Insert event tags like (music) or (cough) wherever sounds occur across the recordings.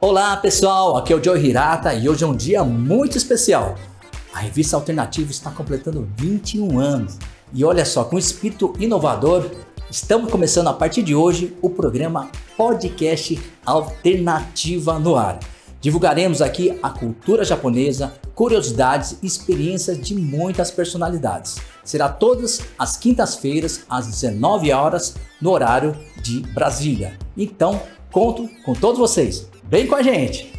Olá pessoal, aqui é o Joe Hirata e hoje é um dia muito especial. A revista Alternativa está completando 21 anos e olha só, com espírito inovador, estamos começando a partir de hoje o programa Podcast Alternativa no Ar. Divulgaremos aqui a cultura japonesa, curiosidades e experiências de muitas personalidades. Será todas as quintas-feiras às 19 horas no horário de Brasília. Então, Conto com todos vocês. Vem com a gente!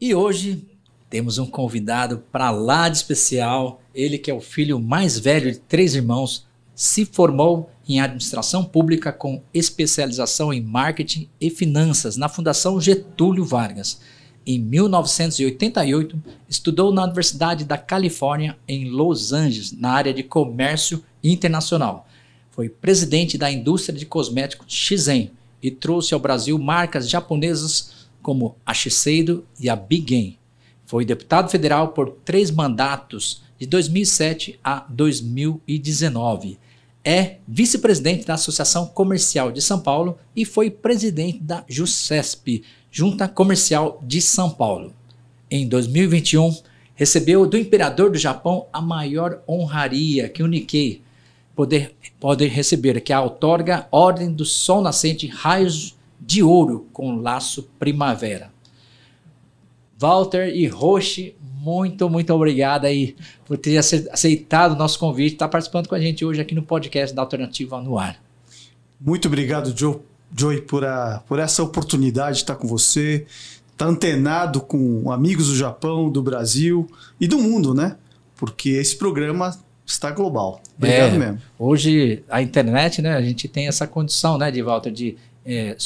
E hoje temos um convidado para lá de especial. Ele que é o filho mais velho de três irmãos, se formou em administração pública com especialização em marketing e finanças na Fundação Getúlio Vargas em 1988, estudou na Universidade da Califórnia, em Los Angeles, na área de comércio internacional. Foi presidente da indústria de cosméticos Shizen e trouxe ao Brasil marcas japonesas como a Shiseido e a Big Game. Foi deputado federal por três mandatos, de 2007 a 2019. É vice-presidente da Associação Comercial de São Paulo e foi presidente da JUSCESP, Junta Comercial de São Paulo. Em 2021, recebeu do imperador do Japão a maior honraria que o Nikkei poder, pode receber, que é a outorga Ordem do Sol Nascente Raios de Ouro com Laço Primavera. Walter e Roche, muito, muito obrigado aí por ter aceitado o nosso convite, estar tá participando com a gente hoje aqui no podcast da Alternativa no Ar. Muito obrigado, Joe, Joey, por, a, por essa oportunidade de estar com você, estar tá antenado com amigos do Japão, do Brasil e do mundo, né? Porque esse programa está global. Obrigado é, mesmo. Hoje, a internet, né? A gente tem essa condição, né, de Walter, de é,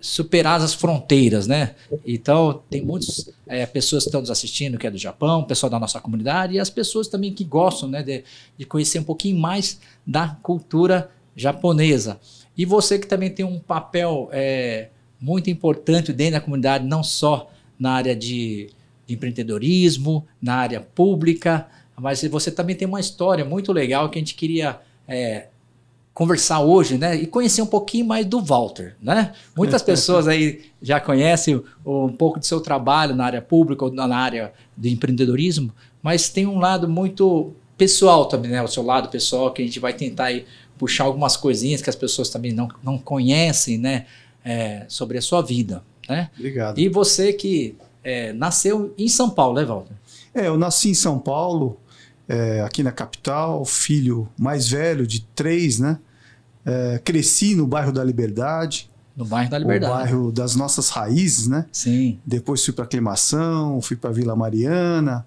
superar as fronteiras, né? Então, tem muitas é, pessoas que estão nos assistindo, que é do Japão, pessoal da nossa comunidade, e as pessoas também que gostam né, de, de conhecer um pouquinho mais da cultura japonesa. E você que também tem um papel é, muito importante dentro da comunidade, não só na área de, empreendedorismo, na área pública, mas você também tem uma história muito legal que a gente queria é, conversar hoje, né? E conhecer um pouquinho mais do Walter, né? Muitas pessoas aí já conhecem um pouco do seu trabalho na área pública ou na área de empreendedorismo, mas tem um lado muito pessoal também, né? O seu lado pessoal que a gente vai tentar aí puxar algumas coisinhas que as pessoas também não, não conhecem, né? É, sobre a sua vida, né? Obrigado. E você que é, nasceu em São Paulo, né, Walter? É, eu nasci em São Paulo, é, aqui na capital, filho mais velho de três, né? É, cresci no bairro da Liberdade. No bairro da Liberdade. O bairro das nossas raízes, né? Sim. Depois fui para Aclimação, fui para Vila Mariana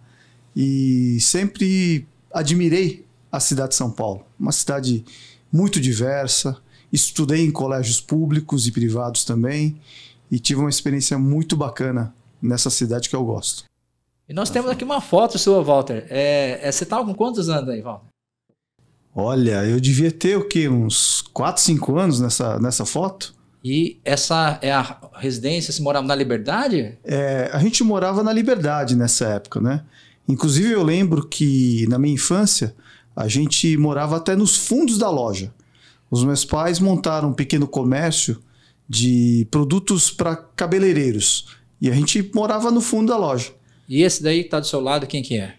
e sempre admirei a cidade de São Paulo. Uma cidade muito diversa. Estudei em colégios públicos e privados também e tive uma experiência muito bacana nessa cidade que eu gosto. E nós temos aqui uma foto sua, Walter. É, é você estava tá com quantos anos aí, Walter? Olha, eu devia ter o quê? Uns 4, 5 anos nessa, nessa foto. E essa é a residência, se morava na Liberdade? É, a gente morava na Liberdade nessa época, né? Inclusive eu lembro que na minha infância a gente morava até nos fundos da loja. Os meus pais montaram um pequeno comércio de produtos para cabeleireiros. E a gente morava no fundo da loja. E esse daí que está do seu lado, quem que é?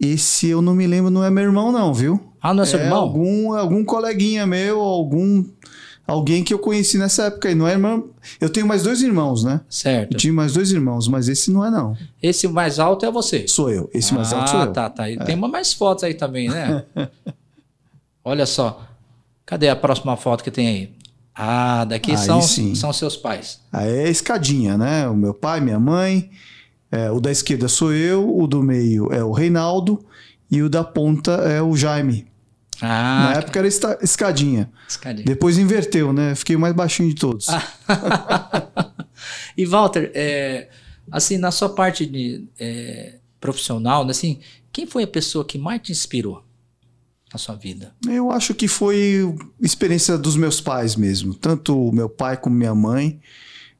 Esse eu não me lembro, não é meu irmão não, viu? Ah, não é, é seu irmão? Algum, algum coleguinha meu, algum alguém que eu conheci nessa época e Não é irmão. Eu tenho mais dois irmãos, né? Certo. Eu tinha mais dois irmãos, mas esse não é, não. Esse mais alto é você? Sou eu. Esse ah, mais alto sou ah, eu. Ah, tá, tá. E é. tem uma mais fotos aí também, né? (laughs) Olha só. Cadê a próxima foto que tem aí? Ah, daqui aí são, sim. são seus pais. Aí é a escadinha, né? O meu pai, minha mãe. É, o da esquerda sou eu, o do meio é o Reinaldo e o da ponta é o Jaime. Ah, Na época era esta, escadinha. escadinha. Depois inverteu, né? Fiquei o mais baixinho de todos. Ah. (laughs) e Walter, é, assim, na sua parte de, é, profissional, né, assim, quem foi a pessoa que mais te inspirou na sua vida? Eu acho que foi experiência dos meus pais mesmo. Tanto meu pai como minha mãe.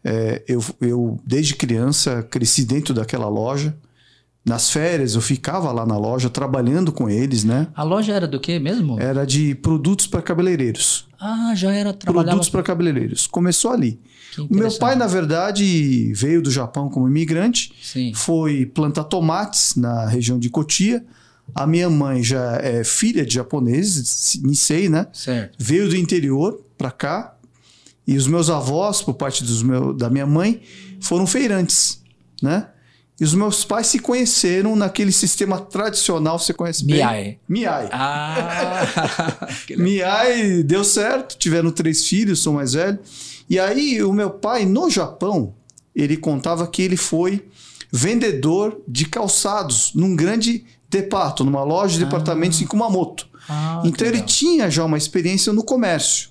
É, eu, eu, desde criança, cresci dentro daquela loja. Nas férias eu ficava lá na loja trabalhando com eles, né? A loja era do que mesmo? Era de produtos para cabeleireiros. Ah, já era trabalhava Produtos para cabeleireiros. Começou ali. meu pai, na verdade, veio do Japão como imigrante. Sim. Foi plantar tomates na região de Cotia. A minha mãe já é filha de japoneses, Nisei, né? Certo. Veio do interior para cá. E os meus avós, por parte dos meu, da minha mãe, foram feirantes, né? E os meus pais se conheceram naquele sistema tradicional, você conhece bem? Miai. Miai. Ah, (laughs) Miai deu certo, tiveram três filhos, sou mais velho. E aí o meu pai, no Japão, ele contava que ele foi vendedor de calçados num grande departamento numa loja de ah. departamentos em Kumamoto. Ah, então ele tinha já uma experiência no comércio.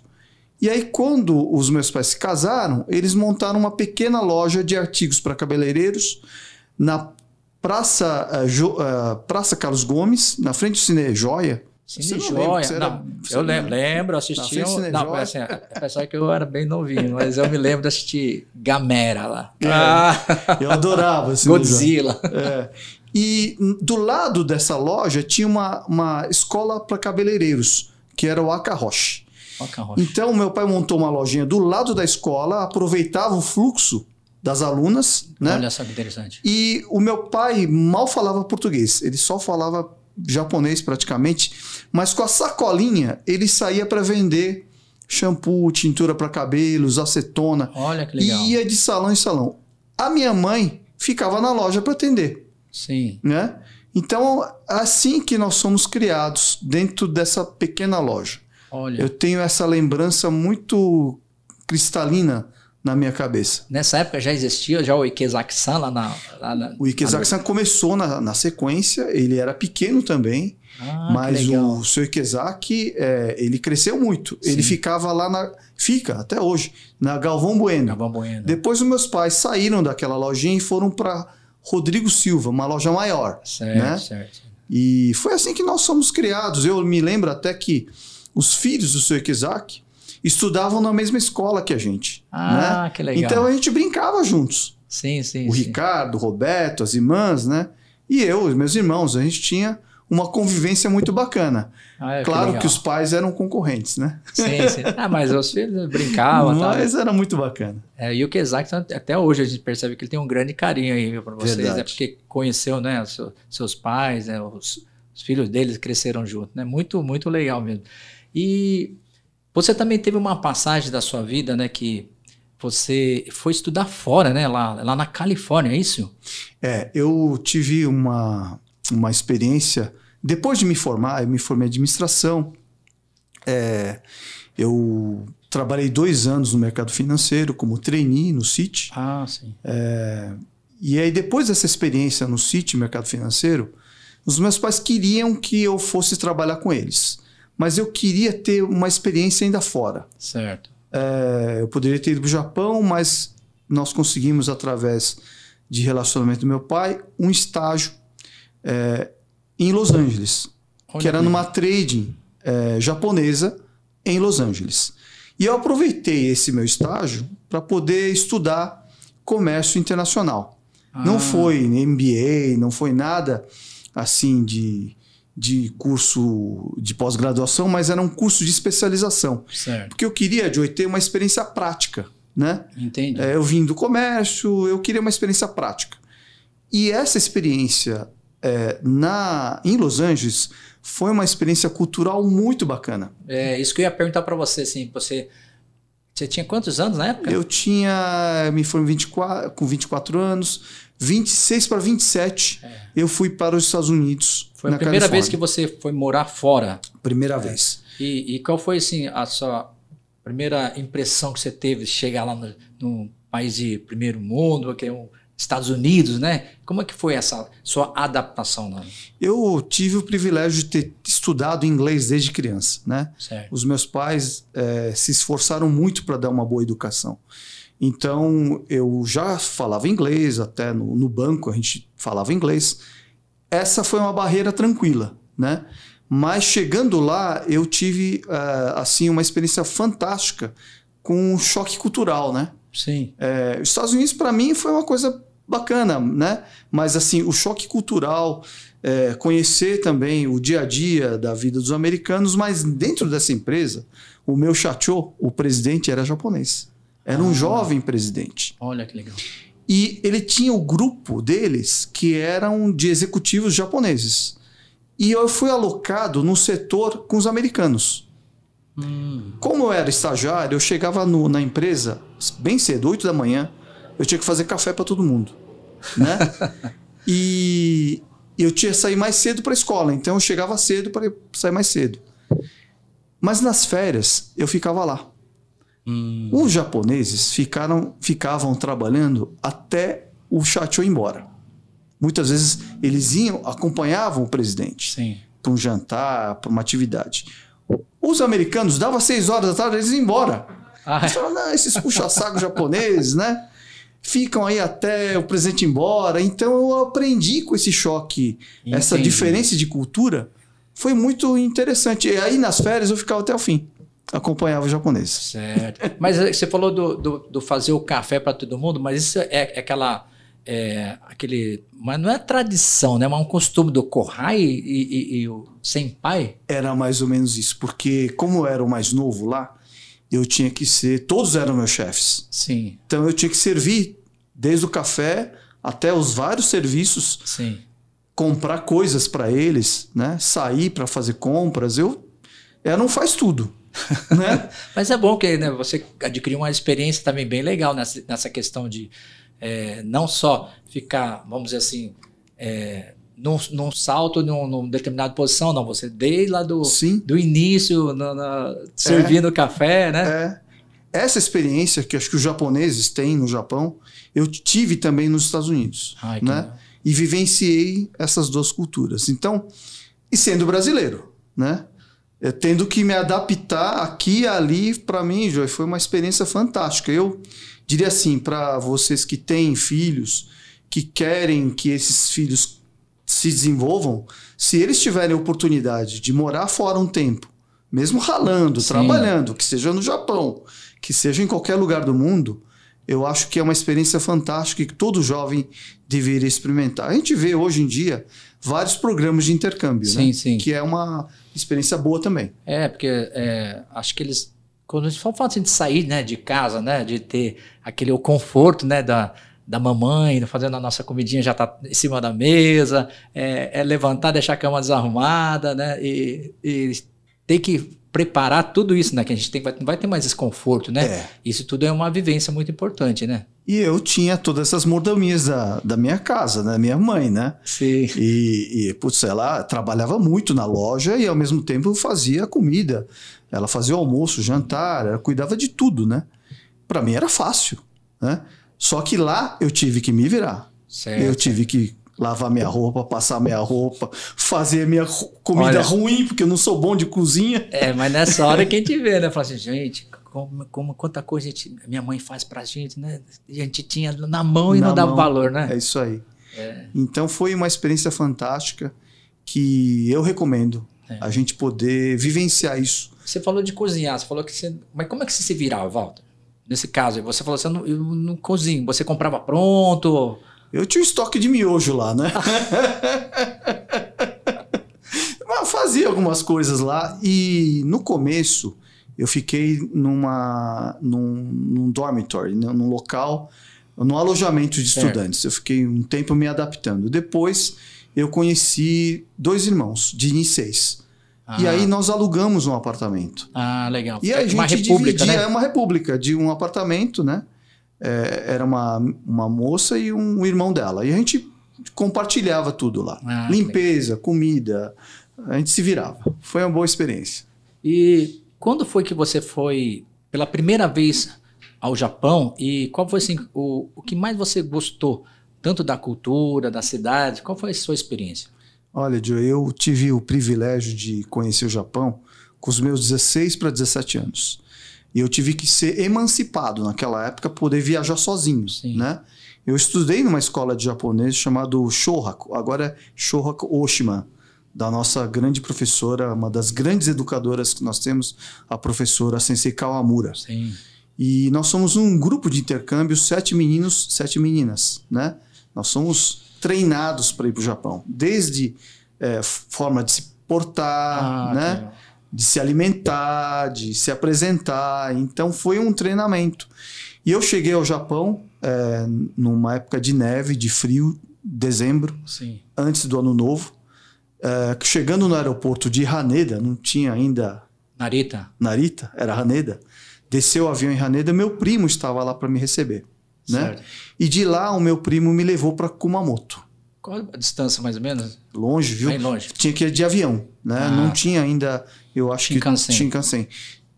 E aí, quando os meus pais se casaram, eles montaram uma pequena loja de artigos para cabeleireiros na Praça, uh, jo, uh, Praça Carlos Gomes, na frente do Cine Joia. Cine Joia, não, era, eu lembro, lembro assisti. Não, assim, é, apesar que eu era bem novinho, mas eu me lembro de assistir Gamera lá. É, ah. Eu adorava. Cine Godzilla. É. E do lado dessa loja tinha uma, uma escola para cabeleireiros, que era o Roche Então, meu pai montou uma lojinha do lado da escola, aproveitava o fluxo das alunas, né? Olha só que interessante. E o meu pai mal falava português, ele só falava japonês praticamente, mas com a sacolinha ele saía para vender shampoo, tintura para cabelos, acetona. Olha que legal. E ia de salão em salão. A minha mãe ficava na loja para atender. Sim. Né? Então, assim que nós somos criados dentro dessa pequena loja. Olha. Eu tenho essa lembrança muito cristalina na minha cabeça. Nessa época já existia já o Ikezaki-san lá na... Lá na o Ikezaki-san na... começou na, na, sequência, ele era pequeno também, ah, mas o seu Ikezaki, é, ele cresceu muito. Sim. Ele ficava lá na... Fica até hoje, na Galvão Bueno. Galvão Bueno. Depois os meus pais saíram daquela lojinha e foram para Rodrigo Silva, uma loja maior. Certo, né? certo. E foi assim que nós somos criados. Eu me lembro até que os filhos do seu Ikezaki estudavam na mesma escola que a gente. Ah, né? que legal. Então a gente brincava juntos. Sim, sim. O sim. Ricardo, o Roberto, as irmãs, né? E eu, os meus irmãos, a gente tinha uma convivência muito bacana. Ah, é, claro que, que, os pais eram concorrentes, né? Sim, sim. (laughs) Ah, mas os filhos né, brincavam. mas tal. era muito bacana. É, e o Kezak, até hoje a gente percebe que ele tem um grande carinho aí para vocês, né? Verdade. Porque conheceu né, seu, seus pais, né, os, os, filhos deles cresceram junto, né? Muito, muito legal mesmo. E você também teve uma passagem da sua vida, né, que você foi estudar fora, né, lá, lá na Califórnia, é isso? É, eu tive uma, uma experiência, depois de me formar, eu me formei em administração, é, eu trabalhei dois anos no mercado financeiro como trainee no Cit. Ah, sim. É, e aí depois dessa experiência no Cit, mercado financeiro, os meus pais queriam que eu fosse trabalhar com eles mas eu queria ter uma experiência ainda fora. Certo. É, eu poderia ter ido para o Japão, mas nós conseguimos, através de relacionamento do meu pai, um estágio é, em Los Angeles, Olha que era numa trading é, japonesa em Los Angeles. E eu aproveitei esse meu estágio para poder estudar comércio internacional. Ah. Não foi MBA, não foi nada assim de de curso de pós-graduação, mas era um curso de especialização. Certo. Porque eu queria, de ter uma experiência prática, né? Entendi. É, eu vim do comércio, eu queria uma experiência prática. E essa experiência é, na em Los Angeles foi uma experiência cultural muito bacana. É, isso que eu ia perguntar para você, assim, você... Você tinha quantos anos na época? Eu tinha, me formei 24, com 24 anos, 26 para 27, é. eu fui para os Estados Unidos. Foi a primeira Califórnia. vez que você foi morar fora? Primeira é. vez. E, e, qual foi assim, a sua primeira impressão que você teve de chegar lá no, país de primeiro mundo, que é um Estados Unidos, né? Como é que foi essa sua adaptação lá? Eu tive o privilégio de ter estudado inglês desde criança, né? Certo. Os meus pais é, se esforçaram muito para dar uma boa educação. Então, eu já falava inglês, até no, no banco a gente falava inglês. Essa foi uma barreira tranquila, né? Mas chegando lá, eu tive uh, assim uma experiência fantástica com um choque cultural, né? Sim. É, os Estados Unidos para mim foi uma coisa bacana, né? Mas assim o choque cultural, é, conhecer também o dia a dia da vida dos americanos, mas dentro dessa empresa, o meu chateou. o presidente era japonês. Era um ah. jovem presidente. Olha que legal. E ele tinha o grupo deles que eram de executivos japoneses. E eu fui alocado no setor com os americanos. Hum. Como eu era estagiário, eu chegava no, na empresa bem cedo, 8 da manhã. Eu tinha que fazer café para todo mundo, né? (laughs) e eu tinha que sair mais cedo para a escola, então eu chegava cedo para sair mais cedo. Mas nas férias eu ficava lá. Hum. Os japoneses ficaram, ficavam trabalhando até o Chacho ir embora. Muitas vezes eles iam, acompanhavam o presidente para um jantar, para uma atividade. Os americanos dava seis horas da tarde, eles iam embora. Ah, é. eles falavam, esses puxa-saco japoneses, né? Ficam aí até o presidente ir embora. Então eu aprendi com esse choque, Entendi. essa diferença de cultura. Foi muito interessante. E aí nas férias eu ficava até o fim acompanhava os japoneses. Certo. Mas eh, você falou do, do, do fazer o café para todo mundo, mas isso é, é aquela. É, aquele, mas não é tradição, né? Mas é um costume do Kohai e, e, e, o Senpai? Era mais ou menos isso, porque como eu era o mais novo lá, eu tinha que ser. Todos eram meus chefes. Sim. Então eu tinha que servir, desde o café até os vários serviços. Sim. Comprar coisas para eles, né? Sair para fazer compras. Eu Ela não faz tudo. (laughs) né? Mas é bom que né, você adquiriu uma experiência também bem legal nessa, nessa questão de é, não só ficar, vamos dizer assim, é, num, num, salto, num, num determinada posição, não. Você desde lá do, Sim. do início, servindo é, café, né? É. Essa experiência que acho que os japoneses têm no Japão, eu tive também nos Estados Unidos, Ai, né? E vivenciei essas duas culturas. Então, e sendo brasileiro, né? É, tendo que me adaptar aqui e ali, para mim, Joy, foi uma experiência fantástica. Eu diria assim, para vocês que têm filhos, que querem que esses filhos se desenvolvam, se eles tiverem oportunidade de morar fora um tempo, mesmo ralando, Sim. trabalhando, que seja no Japão, que seja em qualquer lugar do mundo, eu acho que é uma experiência fantástica e que todo jovem deveria experimentar. A gente vê hoje em dia vários programas de intercâmbio, sim, né? Sim. Que é uma experiência boa também. É, porque é, acho que eles. Quando a gente fala de sair né, de casa, né? De ter aquele o conforto né, da, da mamãe, né, fazendo a nossa comidinha já tá em cima da mesa, é, é, levantar, deixar a cama desarrumada, né? E, e ter que preparar tudo isso, né? Que a gente tem, vai, não vai ter mais esse conforto, né? É. Isso tudo é uma vivência muito importante, né? E eu tinha todas essas mordomias da, da minha casa, da né? minha mãe, né? Sim. E, e, putz, ela trabalhava muito na loja e ao mesmo tempo fazia comida. Ela fazia o almoço, o jantar, ela cuidava de tudo, né? Para mim era fácil, né? Só que lá eu tive que me virar. Certo. Eu tive que lavar minha roupa, passar minha roupa, fazer minha comida Olha, ruim, porque eu não sou bom de cozinha. É, mas nessa hora (laughs) que a gente vê, né? Fala assim, gente, como, como quanta coisa gente, minha mãe faz pra gente, né? A gente tinha na mão e na não dava mão, valor, né? É isso aí. É. Então foi uma experiência fantástica que eu recomendo é. a gente poder vivenciar isso. Você falou de cozinhar, você falou que você. Mas como é que você se virava, Walter? Nesse caso, você falou assim: eu não, eu não cozinho. Você comprava pronto? Eu tinha um estoque de miojo lá, né? (laughs) eu fazia algumas coisas lá e no começo eu fiquei numa num, num né, num local, num alojamento de estudantes. Eu fiquei um tempo me adaptando. Depois eu conheci dois irmãos de Niceis. Ah. E aí nós alugamos um apartamento. Ah, legal. E é a é gente uma república, dividia, né? é uma república de um apartamento, né? é, era uma, uma moça e um irmão dela. E a gente compartilhava tudo lá. Ah, Limpeza, legal. comida, a gente se virava. Foi uma boa experiência. E quando foi que você foi pela primeira vez ao Japão e qual foi assim, o, o que mais você gostou, tanto da cultura, da cidade? Qual foi a sua experiência? Olha, Joe, eu tive o privilégio de conhecer o Japão com os meus 16 para 17 anos. E eu tive que ser emancipado naquela época, poder viajar sozinho, Sim. né? Eu estudei numa escola de japonês chamado Shohaku, agora é Shohaku Oshima, da nossa grande professora, uma das grandes educadoras que nós temos, a professora Sensei Kawamura. Sim. E nós somos um grupo de intercâmbio, sete meninos, sete meninas, né? Nós somos treinados para ir para o Japão, desde é, forma de se portar, ah, né? de se alimentar, de se apresentar. Então foi um treinamento. E eu cheguei ao Japão é, numa época de neve, de frio, dezembro, Sim. antes do ano novo. É, chegando no aeroporto de Haneda, não tinha ainda. Narita. Narita, era Haneda. Desceu o avião em Haneda, meu primo estava lá para me receber. Né? Certo. E de lá o meu primo me levou para Kumamoto. Qual a distância mais ou menos? Longe, viu? Bem longe. Tinha que ir de avião, né? Ah. Não tinha ainda, eu acho Shinkansen. que Shinkansen.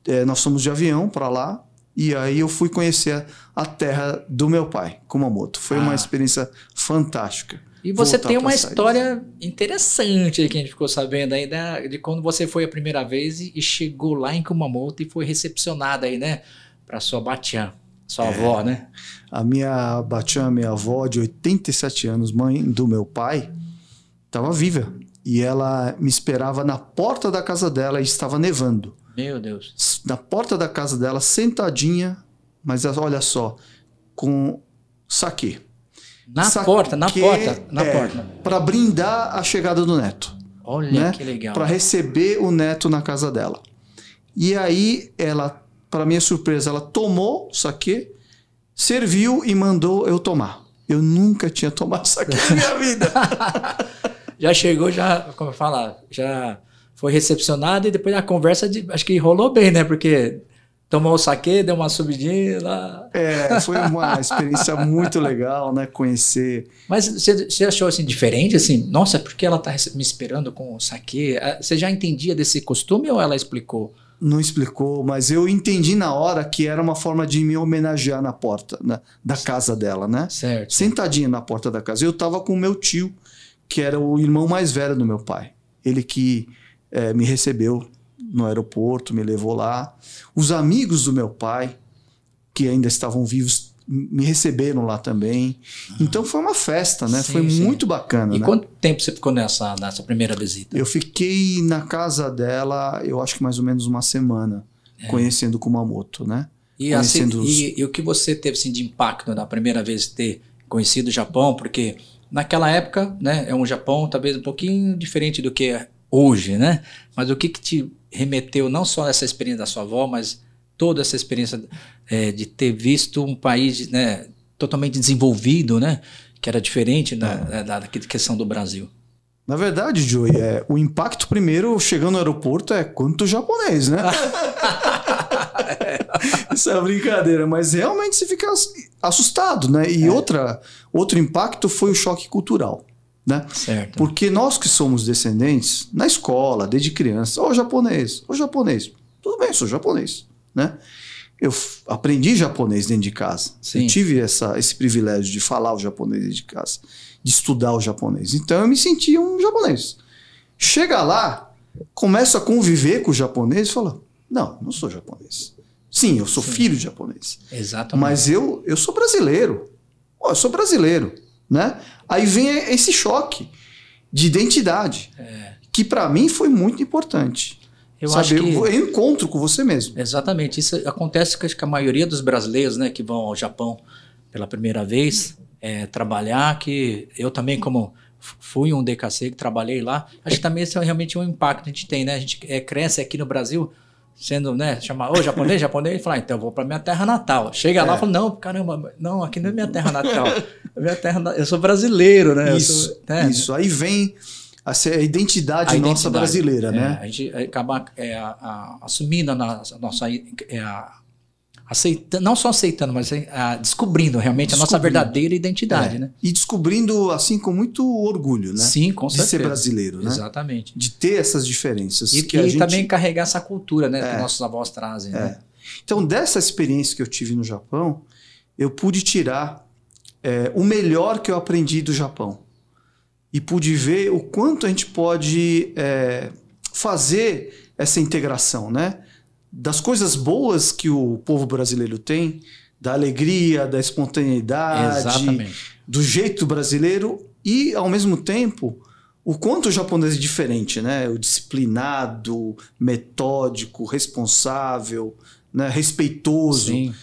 É, nós fomos de avião para lá e aí eu fui conhecer a, a terra do meu pai, Kumamoto. Foi ah. uma experiência fantástica. E você tem uma história interessante aí que a gente ficou sabendo aí né? de quando você foi a primeira vez e, e chegou lá em Kumamoto e foi recepcionada aí, né, para sua batian. Sua é. avó, né? A minha Batian, minha avó de 87 anos, mãe do meu pai, estava viva. E ela me esperava na porta da casa dela e estava nevando. Meu Deus. Na porta da casa dela, sentadinha, mas ah, olha só, com saque. Na saque, porta, na porta, na é, porta. Para brindar a chegada do neto. Olha né? que legal. Para receber o neto na casa dela. E aí ela para minha surpresa, ela tomou saque, serviu e mandou eu tomar. Eu nunca tinha tomado saque na minha (laughs) vida. já chegou, já, como falar, já foi recepcionado e depois a conversa de, acho que rolou bem, né? Porque tomou o saque, deu uma subidinha lá. É, foi uma experiência muito legal, né? Conhecer. Mas você achou assim diferente, assim? Nossa, por que ela tá me esperando com o saque? É, você já entendia desse costume ou ela explicou? Não explicou, mas eu entendi na hora que era uma forma de me homenagear na porta né, da casa dela, né? Certo. Sentadinha na porta da casa. Eu tava com o meu tio, que era o irmão mais velho do meu pai. Ele que é, me recebeu no aeroporto, me levou lá. Os amigos do meu pai, que ainda estavam vivos, me receberam lá também. Ah. Então foi uma festa, né? Sim, foi sim. muito bacana. E né? quanto tempo você ficou nessa, nessa primeira visita? Eu fiquei na casa dela, eu acho que mais ou menos uma semana, é. conhecendo Kumamoto, né? E, assim, conhecendo assim, os... e, e, o que você teve assim, de impacto na primeira vez ter conhecido o Japão? Porque naquela época, né, é um Japão talvez um pouquinho diferente do que é hoje, né? Mas o que, que te remeteu não só nessa experiência da sua avó, mas toda essa experiência é, de ter visto um país né, totalmente desenvolvido, né, que era diferente da, é. da, da questão do Brasil? Na verdade, Joey, é, o impacto primeiro chegando no aeroporto é quanto japonês, né? (laughs) Isso é uma brincadeira, mas realmente você fica assustado, né? E é. outra, outro impacto foi o choque cultural, né? Certo. Porque nós que somos descendentes, na escola, desde criança, ou japonês, ou japonês, tudo bem, sou japonês né? Eu aprendi japonês dentro de casa. Sim. Eu tive essa, esse privilégio de falar o japonês dentro de casa, de estudar o japonês. Então eu me sentia um japonês. Chega lá, começa a conviver com o japonês e fala: não, não sou japonês. Sim, eu sou Sim. filho de japonês. Exatamente. Mas eu, eu sou brasileiro. Oh, eu sou brasileiro, né? Aí vem esse choque de identidade, é. que para mim foi muito importante. Eu Sabe, acho que... encontro com você mesmo. Exatamente. Isso acontece com a maioria dos brasileiros né, que vão ao Japão pela primeira vez é, trabalhar, que eu também, como fui um DKC, que trabalhei lá, acho que também esse é realmente um impacto que a gente tem, né? A gente é, cresce aqui no Brasil sendo, né, chamar, ô, japonês, japonês, e falar, ah, então eu vou para minha terra natal. Chega é. lá e fala, não, caramba, não, aqui não é minha terra natal. É (laughs) minha terra, eu sou brasileiro, né? Isso, sou, né? isso. Aí vem a, a identidade a nossa identidade, brasileira, é, né? A gente acabar é, a, assumindo a nossa, nossa é, aceitando, não só aceitando, mas é, descobrindo realmente a nossa verdadeira identidade, é. né? E descobrindo assim com muito orgulho, né? Sim, com certeza. De ser brasileiro, né? Exatamente. De ter essas diferenças. E, que e gente... também carregar essa cultura, né? É. Que nossos avós trazem, é. né? Então, dessa experiência que eu tive no Japão, eu pude tirar é, o melhor que eu aprendi do Japão e pude ver o quanto a gente pode é, fazer essa integração, né? Das coisas boas que o povo brasileiro tem, da alegria, da espontaneidade, Exatamente. do jeito brasileiro e, ao mesmo tempo, o quanto o japonês é diferente, né? O disciplinado, metódico, responsável, né? respeitoso. Sim.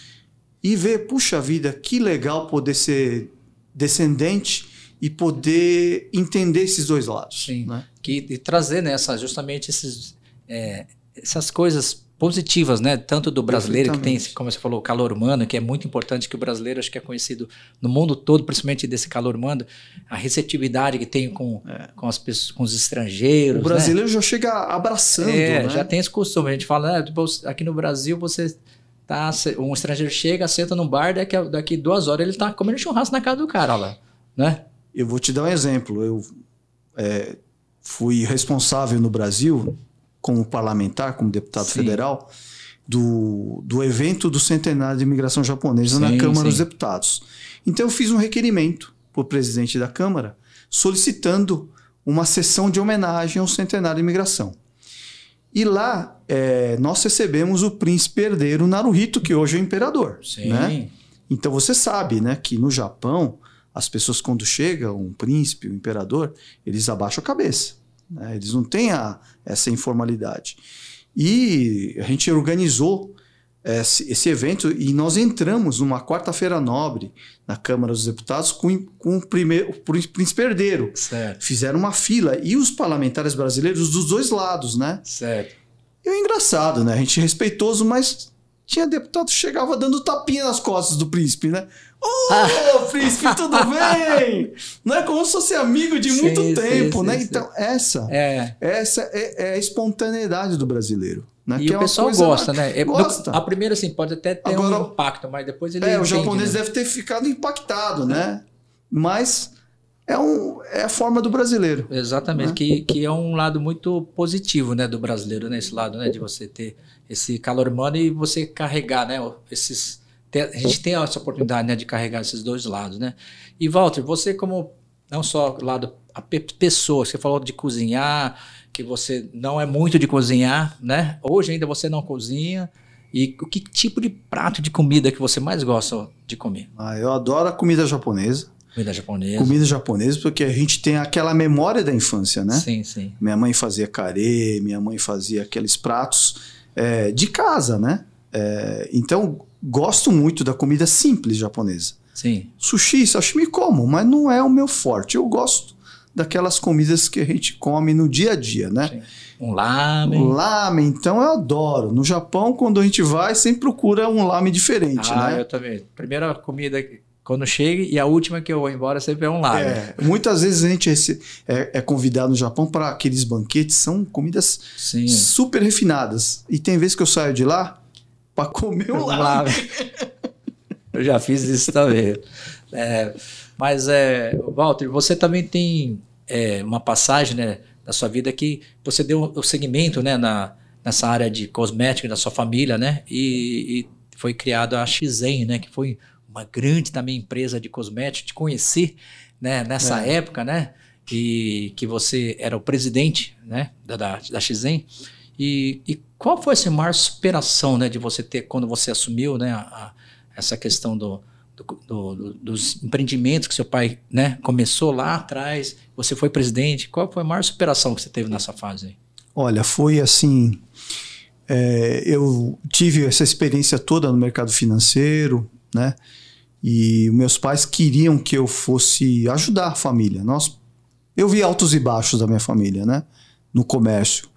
E ver, puxa vida, que legal poder ser descendente e poder entender esses dois lados. Sim. Né? Que, e trazer nessa, né, justamente esses, é, essas coisas positivas, né? Tanto do brasileiro que tem, como você falou, o calor humano, que é muito importante que o brasileiro acho que é conhecido no mundo todo, principalmente desse calor humano, a receptividade que tem com, é. com as pessoas, com os estrangeiros. O né? brasileiro né? já chega abraçando, é, né? Já tem esse costume. A gente fala, né, aqui no Brasil você tá, um estrangeiro chega, senta num bar, daqui, daqui duas horas ele tá comendo churrasco na casa do cara lá, né? Eu vou te dar um exemplo. Eu é, fui responsável no Brasil, como parlamentar, como deputado sim. federal, do, do evento do centenário de imigração japonesa sim, na Câmara sim. dos Deputados. Então eu fiz um requerimento para o presidente da Câmara solicitando uma sessão de homenagem ao centenário de imigração. E lá é, nós recebemos o príncipe herdeiro Naruhito, que hoje é imperador. Sim. Né? Então você sabe né, que no Japão as pessoas, quando chega um príncipe, um imperador, eles abaixam a cabeça. Né? Eles não têm a, essa informalidade. E a gente organizou esse, esse evento e nós entramos numa quarta-feira nobre na Câmara dos Deputados com, com o, primeiro, o príncipe herdeiro. Certo. Fizeram uma fila. E os parlamentares brasileiros dos dois lados, né? Certo. E o é engraçado, né? A gente é respeitoso, mas tinha deputado que chegava dando tapinha nas costas do príncipe, né? Ô, oh, príncipe, tudo (laughs) bem? Não é como se fosse amigo de muito sim, tempo, sim, né? Sim, então, essa é, essa é, é, a espontaneidade do brasileiro. Né? E que é o é pessoal gosta, né? É, gosta. A primeira, assim, pode até ter Agora, um impacto, mas depois ele. É, entende, o japonês né? deve ter ficado impactado, né? Uhum. Mas é, um, é a forma do brasileiro. Exatamente, né? que, que é um lado muito positivo né, do brasileiro, né, esse lado né, de você ter esse calor humano e você carregar né, esses. Ter, a gente tem essa oportunidade né, de carregar esses dois lados. Né? E Walter, você, como não só lado a pessoa, você falou de cozinhar, que você não é muito de cozinhar, né? Hoje ainda você não cozinha. E o que tipo de prato de comida que você mais gosta de comer? Ah, eu adoro a comida japonesa. Comida japonesa. Comida japonesa, porque a gente tem aquela memória da infância, né? Sim, sim. Minha mãe fazia carê, minha mãe fazia aqueles pratos é, de casa, né? É, então, gosto muito da comida simples japonesa. Sim. Sushi, sashimi como, mas não é o meu forte. Eu gosto daquelas comidas que a gente come no dia a dia, né? Sim. Um lame. Um lame, então eu adoro. No Japão, quando a gente vai, sempre procura um lame diferente, ah, né? eu também. Primeira comida quando chega e a última que eu vou embora sempre é um É, muitas vezes a gente é, é, é convidado no Japão para aqueles banquetes, são comidas Sim. super refinadas. E tem vezes que eu saio de lá para comer (laughs) um lago. eu já fiz isso também. É, mas, é, Walter, você também tem é, uma passagem né, na sua vida que você deu o segmento né, na, nessa área de cosmética da sua família, né? E, e foi criado a Xizen, né? Que foi uma grande também empresa de cosméticos, te conheci né, nessa é. época, né? E que você era o presidente né, da, da, da Xen. E, e, qual foi essa assim, maior superação né, de você ter quando você assumiu né, a, a, essa questão do, do, do, dos empreendimentos que seu pai né, começou lá atrás? Você foi presidente. Qual foi a maior superação que você teve nessa fase? Olha, foi assim. É, eu tive essa experiência toda no mercado financeiro, né? E meus pais queriam que eu fosse ajudar a família. Nós, eu vi altos e baixos da minha família, né? No comércio.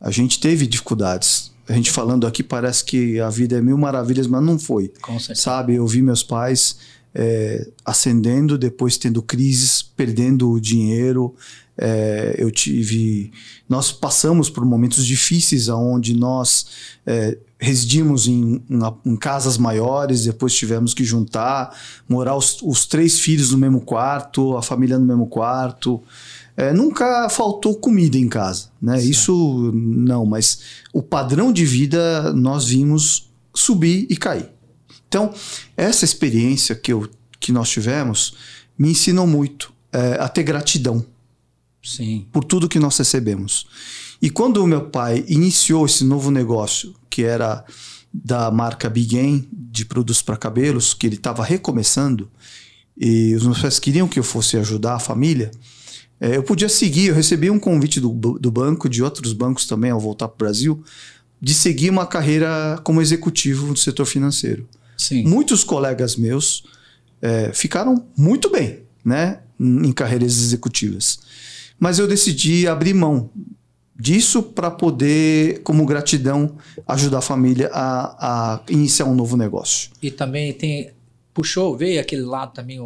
A gente teve dificuldades. A gente falando aqui parece que a vida é mil maravilhas, mas não foi. Com certeza. Sabe, eu vi meus pais é, ascendendo, depois tendo crises, perdendo o dinheiro, é, eu tive. Nós passamos por momentos difíceis, onde nós é, residimos em, em, em, casas maiores, depois tivemos que juntar, morar os, os, três filhos no mesmo quarto, a família no mesmo quarto. É, nunca faltou comida em casa, né? Isso não, mas o padrão de vida nós vimos subir e cair. Então, essa experiência que, eu, que nós tivemos me ensinou muito é, a ter gratidão Sim. por tudo que nós recebemos. E quando o meu pai iniciou esse novo negócio, que era da marca Big Game, de produtos para cabelos, que ele estava recomeçando, e os meus pais queriam que eu fosse ajudar a família, é, eu podia seguir. Eu recebi um convite do, do banco, de outros bancos também, ao voltar para o Brasil, de seguir uma carreira como executivo no setor financeiro. Sim. Muitos colegas meus é, ficaram muito bem né, em carreiras executivas. Mas eu decidi abrir mão disso para poder, como gratidão, ajudar a família a, a, iniciar um novo negócio. E também tem puxou, veio aquele lado também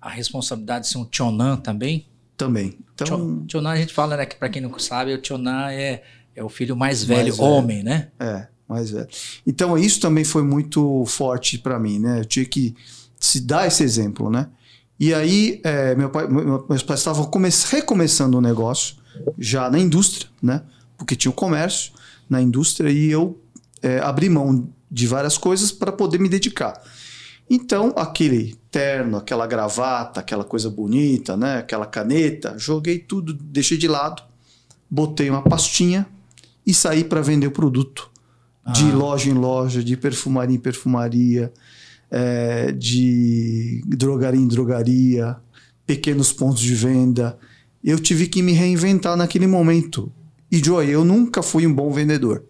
a responsabilidade de ser um tionan também. Também. Então, tionan a gente fala né, que para quem não sabe, o tionan é é o filho mais velho, mais velho. homem, né? É, mais velho. Então isso também foi muito forte para mim, né? Eu tinha que se dar esse exemplo, né? E aí, é, meu pai, meus pais estavam recomeçando um negócio, já na indústria, né? Porque tinha o comércio na indústria e eu é, abri mão de várias coisas para poder me dedicar. Então, aquele terno, aquela gravata, aquela coisa bonita, né? Aquela caneta, joguei tudo, deixei de lado, botei uma pastinha e saí para vender o produto. Ah. De loja em loja, de perfumaria em perfumaria é, de drogaria em drogaria, pequenos pontos de venda. Eu tive que me reinventar naquele momento. E, Joy, eu nunca fui um bom vendedor,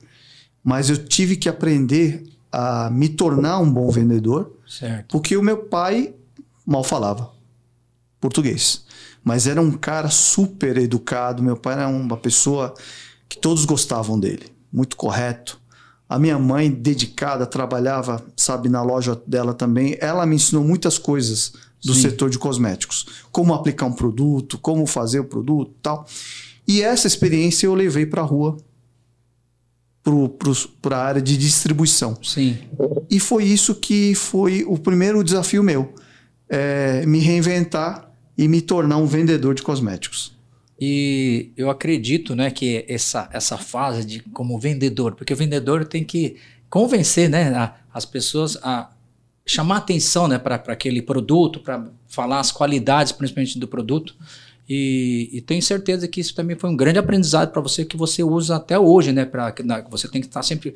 mas eu tive que aprender a me tornar um bom vendedor, certo. porque o meu pai mal falava português. Mas era um cara super educado. Meu pai era uma pessoa que todos gostavam dele, muito correto. A minha mãe, dedicada, trabalhava, sabe, na loja dela também. Ela me ensinou muitas coisas do Sim. setor de cosméticos. Como aplicar um produto, como fazer o produto tal. E essa experiência eu levei para a rua, para a área de distribuição. Sim. E foi isso que foi o primeiro desafio meu. É, me reinventar e me tornar um vendedor de cosméticos. E eu acredito, né, que essa, essa fase de como vendedor, porque o vendedor tem que convencer, né, a, as pessoas a chamar atenção, né, para aquele produto, para falar as qualidades, principalmente do produto. E, e, tenho certeza que isso também foi um grande aprendizado para você que você usa até hoje, né, para você tem que estar tá sempre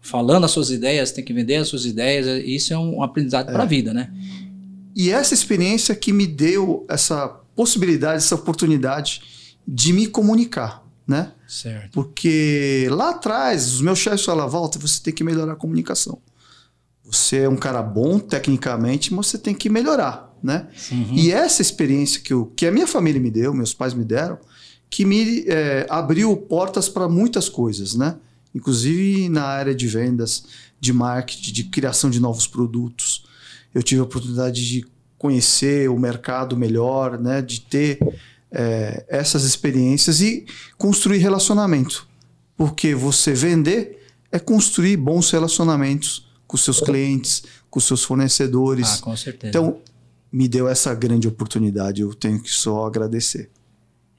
falando as suas ideias, tem que vender as suas ideias. Isso é um aprendizado é. para a vida, né? E essa experiência que me deu essa possibilidade, essa oportunidade de me comunicar, né? Certo. Porque lá atrás, os meus chefes falavam, volta, você tem que melhorar a comunicação. Você é um cara bom tecnicamente, mas você tem que melhorar, né? Uhum. E essa experiência que, eu, que a minha família me deu, meus pais me deram, que me é, abriu portas para muitas coisas, né? Inclusive na área de vendas, de marketing, de criação de novos produtos. Eu tive a oportunidade de conhecer o mercado melhor, né? De ter é, essas experiências e construir relacionamento. Porque você vender é construir bons relacionamentos com seus clientes, com seus fornecedores. Ah, com certeza. Então, me deu essa grande oportunidade, eu tenho que só agradecer.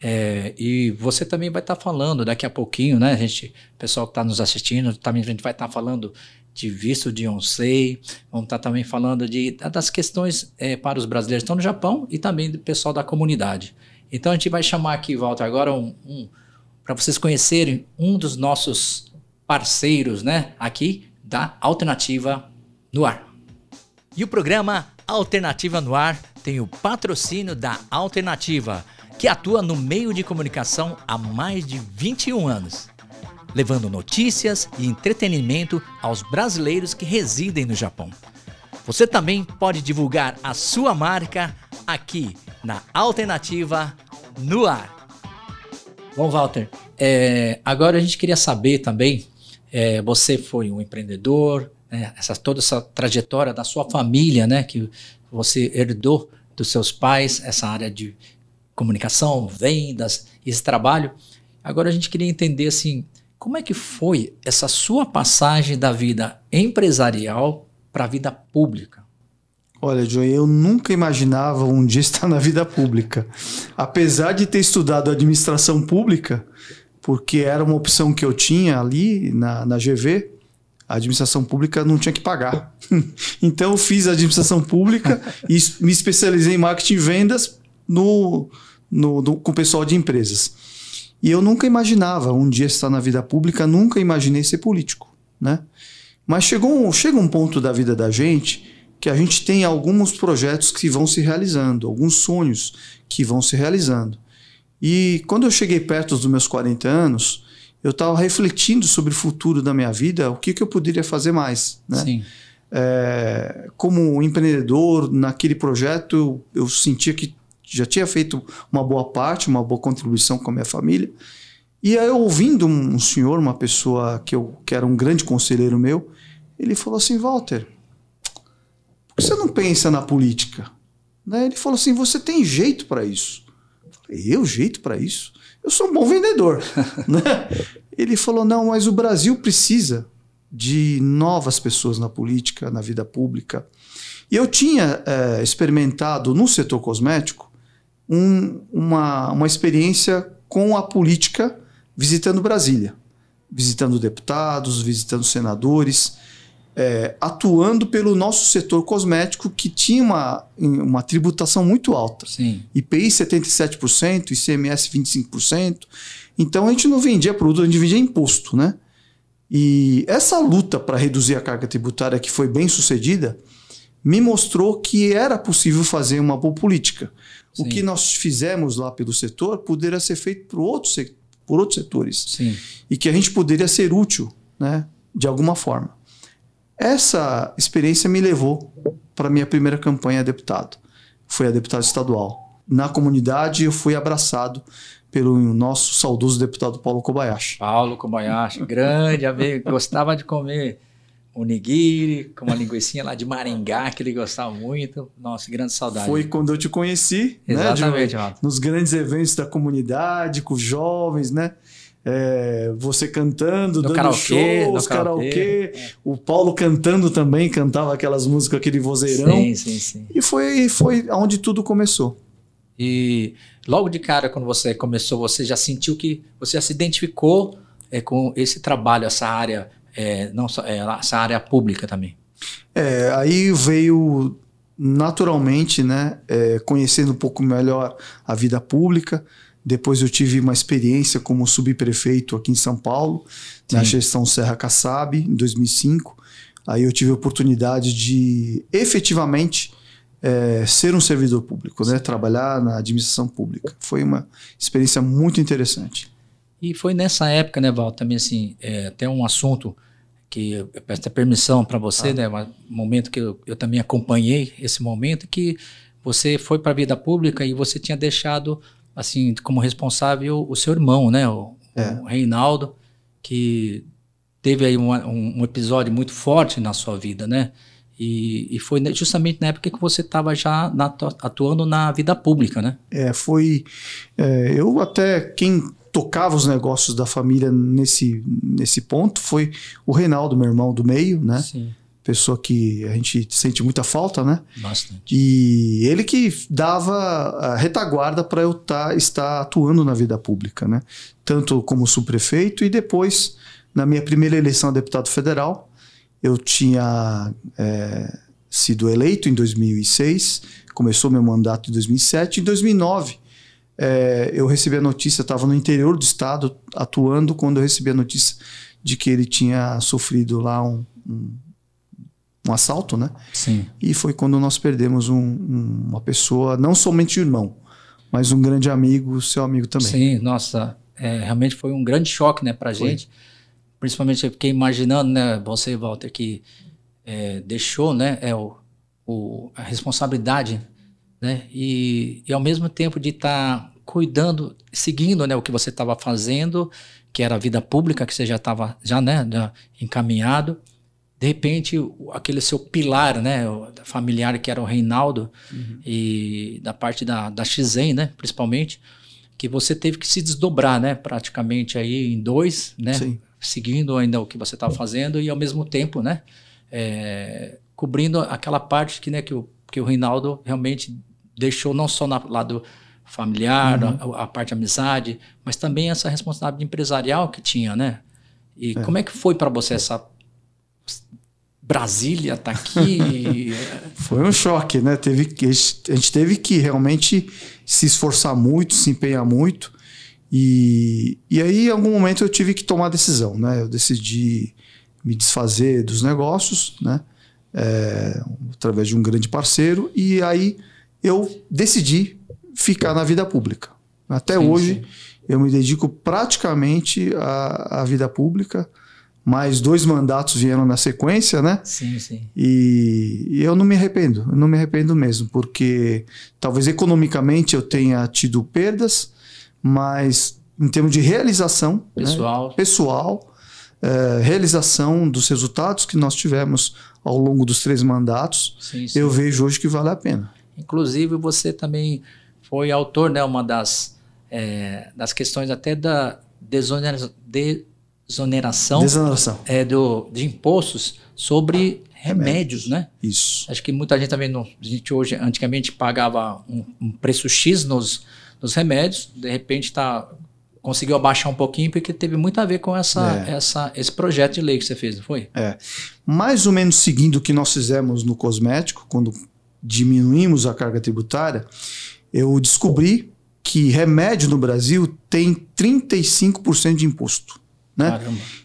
É, e você também vai estar tá falando daqui a pouquinho, né, gente? Pessoal que está nos assistindo, também tá a gente vai estar tá falando de visto de Onsei, vamos estar tá também falando de, das questões é, para os brasileiros que estão no Japão e também do pessoal da comunidade. Então a gente vai chamar aqui, Walter, agora um, um para vocês conhecerem um dos nossos parceiros, né, aqui da Alternativa no Ar. E o programa Alternativa no Ar tem o patrocínio da Alternativa, que atua no meio de comunicação há mais de 21 anos, levando notícias e entretenimento aos brasileiros que residem no Japão. Você também pode divulgar a sua marca aqui na Alternativa no ar. Bom, Walter, é, agora a gente queria saber também, é, você foi um empreendedor, né, essa, toda essa trajetória da sua família, né, que você herdou dos seus pais, essa área de comunicação, vendas, esse trabalho. Agora a gente queria entender assim, como é que foi essa sua passagem da vida empresarial para a vida pública? Olha, Joey, eu nunca imaginava um dia (laughs) estar na vida pública. Apesar de ter estudado administração pública, porque era uma opção que eu tinha ali na, na GV, a administração pública não tinha que pagar. (laughs) então eu fiz a administração pública (laughs) e me especializei em marketing e vendas no, no, no, com o pessoal de empresas. E eu nunca imaginava um dia estar na vida pública, nunca imaginei ser político, né? Mas chegou um, chega um ponto da vida da gente que a gente tem alguns projetos que vão se realizando, alguns sonhos que vão se realizando. E quando eu cheguei perto dos meus 40 anos, eu estava refletindo sobre o futuro da minha vida, o que, que eu poderia fazer mais. Né? Sim. É, como empreendedor, naquele projeto, eu, sentia que já tinha feito uma boa parte, uma boa contribuição com a minha família. E aí, ouvindo um senhor, uma pessoa que, eu, que era um grande conselheiro meu, ele falou assim: Walter, que você não pensa na política? Né? Ele falou assim: você tem jeito para isso. Eu falei: eu jeito para isso? Eu sou um bom vendedor. (laughs) né? Ele falou: não, mas o Brasil precisa de novas pessoas na política, na vida pública. E eu tinha é, experimentado no setor cosmético um, uma, uma experiência com a política visitando Brasília, visitando deputados, visitando senadores é, atuando pelo nosso setor cosmético, que tinha uma, uma tributação muito alta. Sim. IPI 77%, ICMS 25%. Então a gente não vendia produto, a gente vendia imposto, né? E essa luta para reduzir a carga tributária, que foi bem sucedida, me mostrou que era possível fazer uma boa política. Sim. O que nós fizemos lá pelo setor poderia ser feito por, outro por outros setores. Sim. E que a gente poderia ser útil, né? De alguma forma. Essa experiência me levou para minha primeira campanha a deputado. Foi a deputado estadual. Na comunidade, eu fui abraçado pelo nosso saudoso deputado Paulo Kobayashi. Paulo Kobayashi, grande amigo, gostava de comer nigiri com uma linguiça lá de Maringá, que ele gostava muito. Nossa, grande saudade. Foi quando eu te conheci, né, Exatamente, né? De, nos grandes eventos da comunidade, com os jovens, né? é, você cantando, no dando karaokê, shows, karaokê, karaokê. É. o Paulo cantando também, cantava aquelas músicas, aquele vozeirão. Sim, sim, sim. E foi, foi onde tudo começou. E logo de cara, quando você começou, você já sentiu que você já se identificou é, com esse trabalho, essa área, é, não só, é, essa área pública também. É, aí veio naturalmente, né, é, conhecendo um pouco melhor a vida pública, depois eu tive uma experiência como subprefeito aqui em São Paulo, Sim. na gestão Serra Kassab, em 2005. Aí eu tive a oportunidade de efetivamente é, ser um servidor público, né? trabalhar na administração pública. Foi uma experiência muito interessante. E foi nessa época, né, Val, também assim, é, até um assunto que eu peço até permissão para você, ah. né, um momento que eu, eu também acompanhei esse momento, que você foi para a vida pública e você tinha deixado assim, como responsável o seu irmão, né? O, é. o Reinaldo, que teve aí um, um, episódio muito forte na sua vida, né? E, e foi justamente na época que você estava já na, atuando na vida pública, né? É, foi. É, eu até. Quem tocava os negócios da família nesse, nesse ponto foi o Reinaldo, meu irmão do meio, né? Sim pessoa que a gente sente muita falta, né? Bastante. E ele que dava a retaguarda para eu tá, estar atuando na vida pública, né? Tanto como subprefeito e depois, na minha primeira eleição a deputado federal, eu tinha é, sido eleito em 2006, começou meu mandato em 2007, em 2009 é, eu recebi a notícia, estava no interior do estado atuando, quando eu recebi a notícia de que ele tinha sofrido lá um, um um assalto, né? Sim. E foi quando nós perdemos um, uma pessoa, não somente irmão, mas um grande amigo, seu amigo também. Sim, nossa, é, realmente foi um grande choque, né, para gente. Principalmente eu fiquei imaginando, né, você, Walter, que é, deixou, né, é o, o, a responsabilidade, né, e, e ao mesmo tempo de estar tá cuidando, seguindo, né, o que você estava fazendo, que era a vida pública que você já estava já, né, já encaminhado de repente aquele seu pilar, né, familiar que era o Reinaldo uhum. e da parte da, da Xen, né, principalmente, que você teve que se desdobrar, né, praticamente aí em dois, né, Sim. seguindo ainda o que você estava fazendo e ao mesmo tempo, né, é, cobrindo aquela parte que, né, que o, que o Reinaldo realmente deixou não só no lado familiar, uhum. a, a, parte amizade, mas também essa responsabilidade empresarial que tinha, né? E é. como é que foi para você essa Brasília está aqui. (laughs) Foi um choque, né? Teve, a gente teve que realmente se esforçar muito, se empenhar muito. E, e aí, em algum momento, eu tive que tomar decisão, né? Eu decidi me desfazer dos negócios, né? É, através de um grande parceiro. E aí, eu decidi ficar na vida pública. Até sim, hoje, sim. eu me dedico praticamente à, à vida pública mais dois mandatos vieram na sequência, né? Sim, sim. E, e eu não me arrependo, eu não me arrependo mesmo, porque talvez economicamente eu tenha tido perdas, mas em termos de realização pessoal, né? pessoal é, realização dos resultados que nós tivemos ao longo dos três mandatos, sim, sim. eu vejo hoje que vale a pena. Inclusive, você também foi autor, né, uma das, é, das questões até da desoneração, de desoneração, desoneração. É, do, de impostos sobre remédios, remédios, né? Isso. Acho que muita gente também, não, a gente hoje, antigamente pagava um, um preço X nos, nos remédios, de repente está conseguiu abaixar um pouquinho porque teve muito a ver com essa, é. essa, esse projeto de lei que você fez, não foi? É. Mais ou menos seguindo o que nós fizemos no cosmético, quando diminuímos a carga tributária, eu descobri que remédio no Brasil tem 35% de imposto. Né?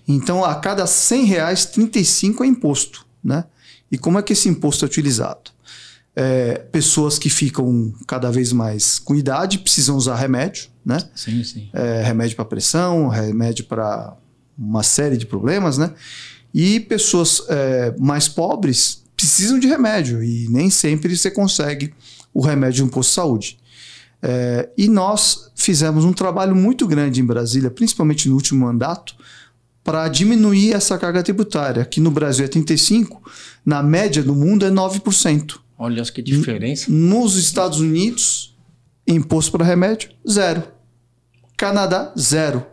Então, a cada 100 reais, 35 é imposto. Né? E como é que esse imposto é utilizado? É, pessoas que ficam cada vez mais com idade precisam usar remédio, né? Sim, sim. É, remédio para pressão, remédio para uma série de problemas, né? E pessoas é, mais pobres precisam de remédio e nem sempre você consegue o remédio no posto de saúde. É, e nós fizemos um trabalho muito grande em Brasília, principalmente no último mandato, para diminuir essa carga tributária, que no Brasil é 35%, na média do mundo é 9%. Olha que diferença. Nos Estados Unidos, imposto para remédio, zero. Canadá, zero.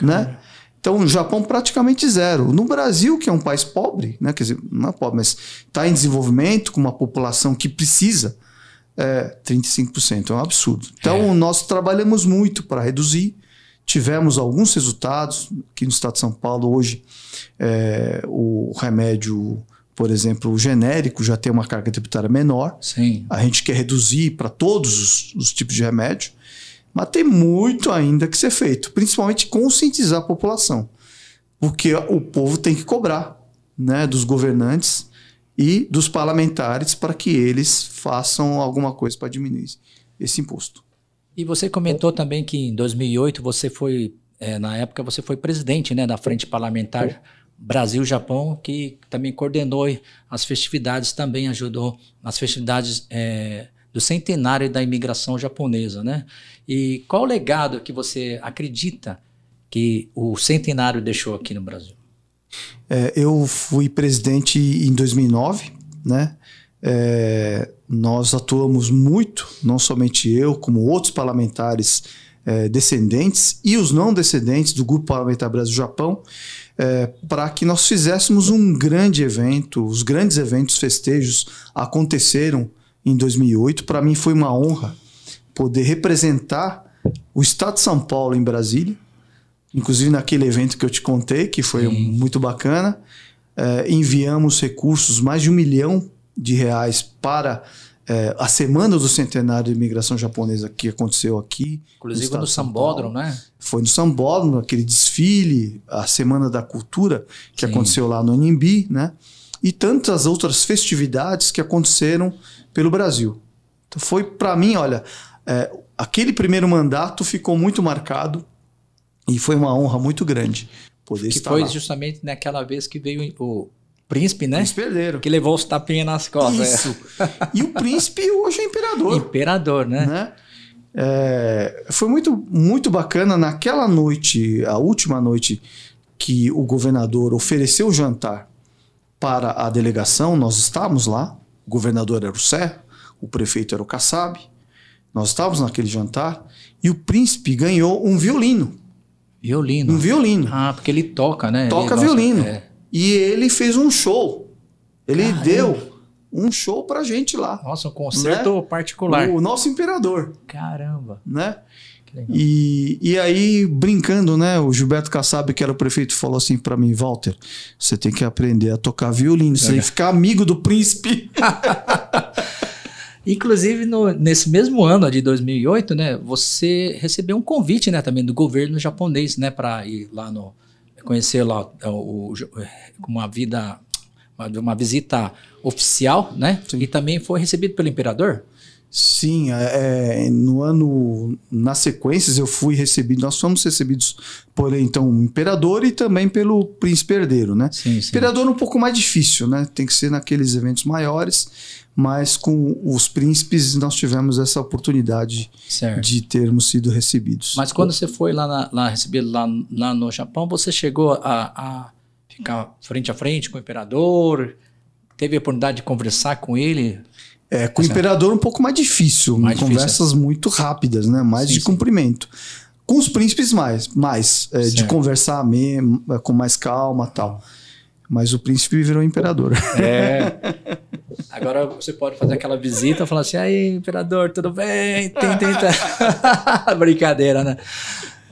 Né? Então, Japão praticamente zero. No Brasil, que é um país pobre, né? quer dizer, não é pobre, mas está em desenvolvimento, com uma população que precisa é, 35%. É um absurdo. Então, é. nós trabalhamos muito para reduzir. Tivemos alguns resultados. Aqui no estado de São Paulo, hoje, é, o remédio, por exemplo, o genérico, já tem uma carga tributária menor. Sim. A gente quer reduzir para todos os, os tipos de remédio. Mas tem muito ainda que ser feito, principalmente conscientizar a população. Porque o povo tem que cobrar né, dos governantes e dos parlamentares para que eles façam alguma coisa para diminuir esse imposto. E você comentou também que em 2008 você foi, é, na época você foi presidente né, da Frente Parlamentar Brasil-Japão, que também coordenou as festividades, também ajudou as festividades é, do centenário da imigração japonesa. Né? E qual o legado que você acredita que o centenário deixou aqui no Brasil? É, eu fui presidente em 2009, né? É, nós atuamos muito, não somente eu, como outros parlamentares é, descendentes e os não descendentes do Grupo Parlamentar Brasil-Japão, é, para que nós fizéssemos um grande evento. Os grandes eventos, festejos, aconteceram em 2008. Para mim foi uma honra poder representar o Estado de São Paulo em Brasília inclusive naquele evento que eu te contei, que foi Sim. muito bacana. É, enviamos recursos, mais de um milhão de reais para é, a semana do centenário de imigração japonesa que aconteceu aqui. Inclusive no, no Sambódromo, né? Foi no Sambódromo, aquele desfile, a Semana da Cultura que Sim. aconteceu lá no Animbi, né? E tantas outras festividades que aconteceram pelo Brasil. Então foi para mim, olha, é, aquele primeiro mandato ficou muito marcado e foi uma honra muito grande poder que estar foi lá. justamente naquela vez que veio o príncipe, né? Príncipe herdeiro. Que levou os tapinhas nas costas. É. Isso. E o príncipe hoje é imperador. Imperador, né? né? É, foi muito, muito bacana naquela noite, a última noite que o governador ofereceu o jantar para a delegação, nós estávamos lá, o governador era o Serra, o prefeito era o Kassab, nós estávamos naquele jantar e o príncipe ganhou um violino. Violino. Um violino. Ah, porque ele toca, né? Toca ele violino. é. E ele fez um show. Ele Caramba. deu um show pra gente lá. Nossa, um concerto né? particular. O, o nosso imperador. Caramba. Né? E, e aí, brincando, né? O Gilberto Kassab, que era o prefeito, falou assim para mim: Walter, você tem que aprender a tocar violino, você tem que ficar amigo do príncipe. (laughs) Inclusive, no, nesse mesmo ano de 2008, né, você recebeu um convite né, também do governo japonês né, para ir lá no. conhecer lá o, o, uma vida. Uma, uma visita oficial, né? Sim. E também foi recebido pelo imperador? Sim, é, é, no ano, nas sequências eu fui recebido, nós fomos recebidos por então imperador e também pelo príncipe herdeiro, né? Sim, sim. Imperador é um pouco mais difícil, né? Tem que ser naqueles eventos maiores, mas com os príncipes nós tivemos essa oportunidade certo. de termos sido recebidos. Mas quando você foi lá, na, lá recebido lá, lá, no Japão, você chegou a, a ficar frente a frente com o imperador? Teve a oportunidade de conversar com ele? É, com o imperador é um pouco mais difícil, mais conversas é. muito rápidas, né? Mais sim, de sim. cumprimento. Com os príncipes mais, mais é, de conversar mesmo, é, com mais calma, tal. Mas o príncipe virou imperador. É. (laughs) Agora você pode fazer aquela visita e falar assim: aí, imperador, tudo bem? Tem, tenta. (laughs) Brincadeira, né?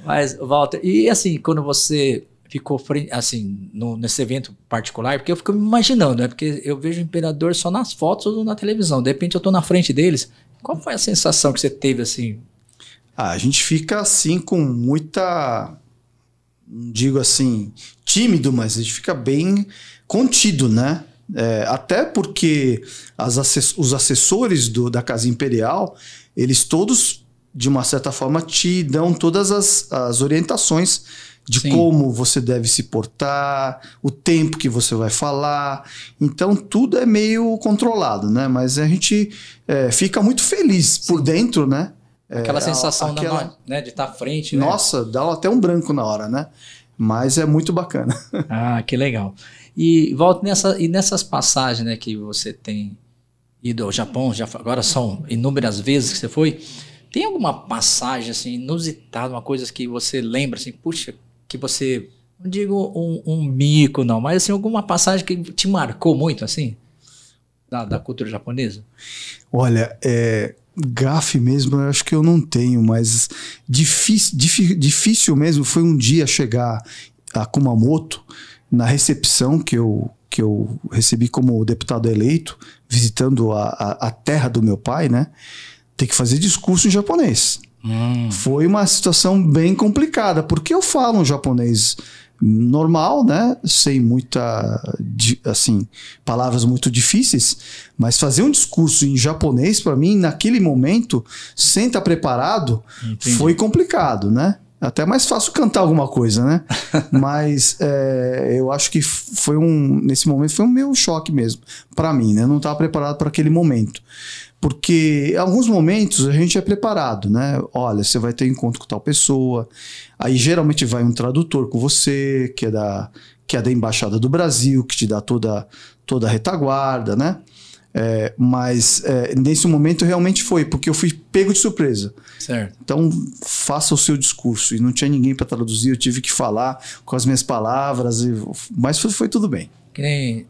Mas, Walter, e assim, quando você ficou assim, no, nesse evento particular, porque eu fico me imaginando, né? Porque eu vejo o imperador só nas fotos ou na televisão. De repente eu tô na frente deles. Qual foi a sensação que você teve assim? Ah, a gente fica assim com muita não digo assim, tímido, mas a gente fica bem contido, né? É, até porque as, os assessores do, da Casa Imperial, eles todos, de uma certa forma, te dão todas as, as orientações de Sim. como você deve se portar, o tempo que você vai falar. Então tudo é meio controlado, né? Mas a gente é, fica muito feliz por dentro, né? Aquela é, sensação aquela... né, de estar tá à frente. Né? Nossa, dá até um branco na hora, né? Mas é muito bacana. (laughs) Ah, que legal. E volta nessa, e nessas passagens né, que você tem ido ao Japão, já, agora são inúmeras vezes que você foi. Tem alguma passagem assim inusitada, uma coisa que você lembra assim, puxa, que você. Não digo um, um mico, não, mas assim, alguma passagem que te marcou muito, assim? Da, da cultura japonesa? Olha, é, gafe mesmo, eu acho que eu não tenho, mas difícil, difícil mesmo foi um dia chegar a Kumamoto, na recepção que eu, que eu recebi como deputado eleito, visitando a, a, a terra do meu pai, né? Ter que fazer discurso em japonês. Hum. Foi uma situação bem complicada, porque eu falo um japonês normal, né? Sem muita, assim, palavras muito difíceis, mas fazer um discurso em japonês para mim naquele momento, sem estar tá preparado, Entendi. foi complicado, né? Até é mais fácil cantar alguma coisa, né? (laughs) mas é, eu acho que foi um, nesse momento foi um meio choque mesmo para mim, né? Eu não estava preparado para aquele momento. Porque em alguns momentos a gente é preparado, né? Olha, você vai ter encontro com tal pessoa, aí geralmente vai um tradutor com você, que é da, que é da Embaixada do Brasil, que te dá toda, toda a retaguarda, né? É, mas é, nesse momento realmente foi, porque eu fui pego de surpresa. Certo. Então, faça o seu discurso. E não tinha ninguém para traduzir, eu tive que falar com as minhas palavras, e, mas foi, foi tudo bem. Que nem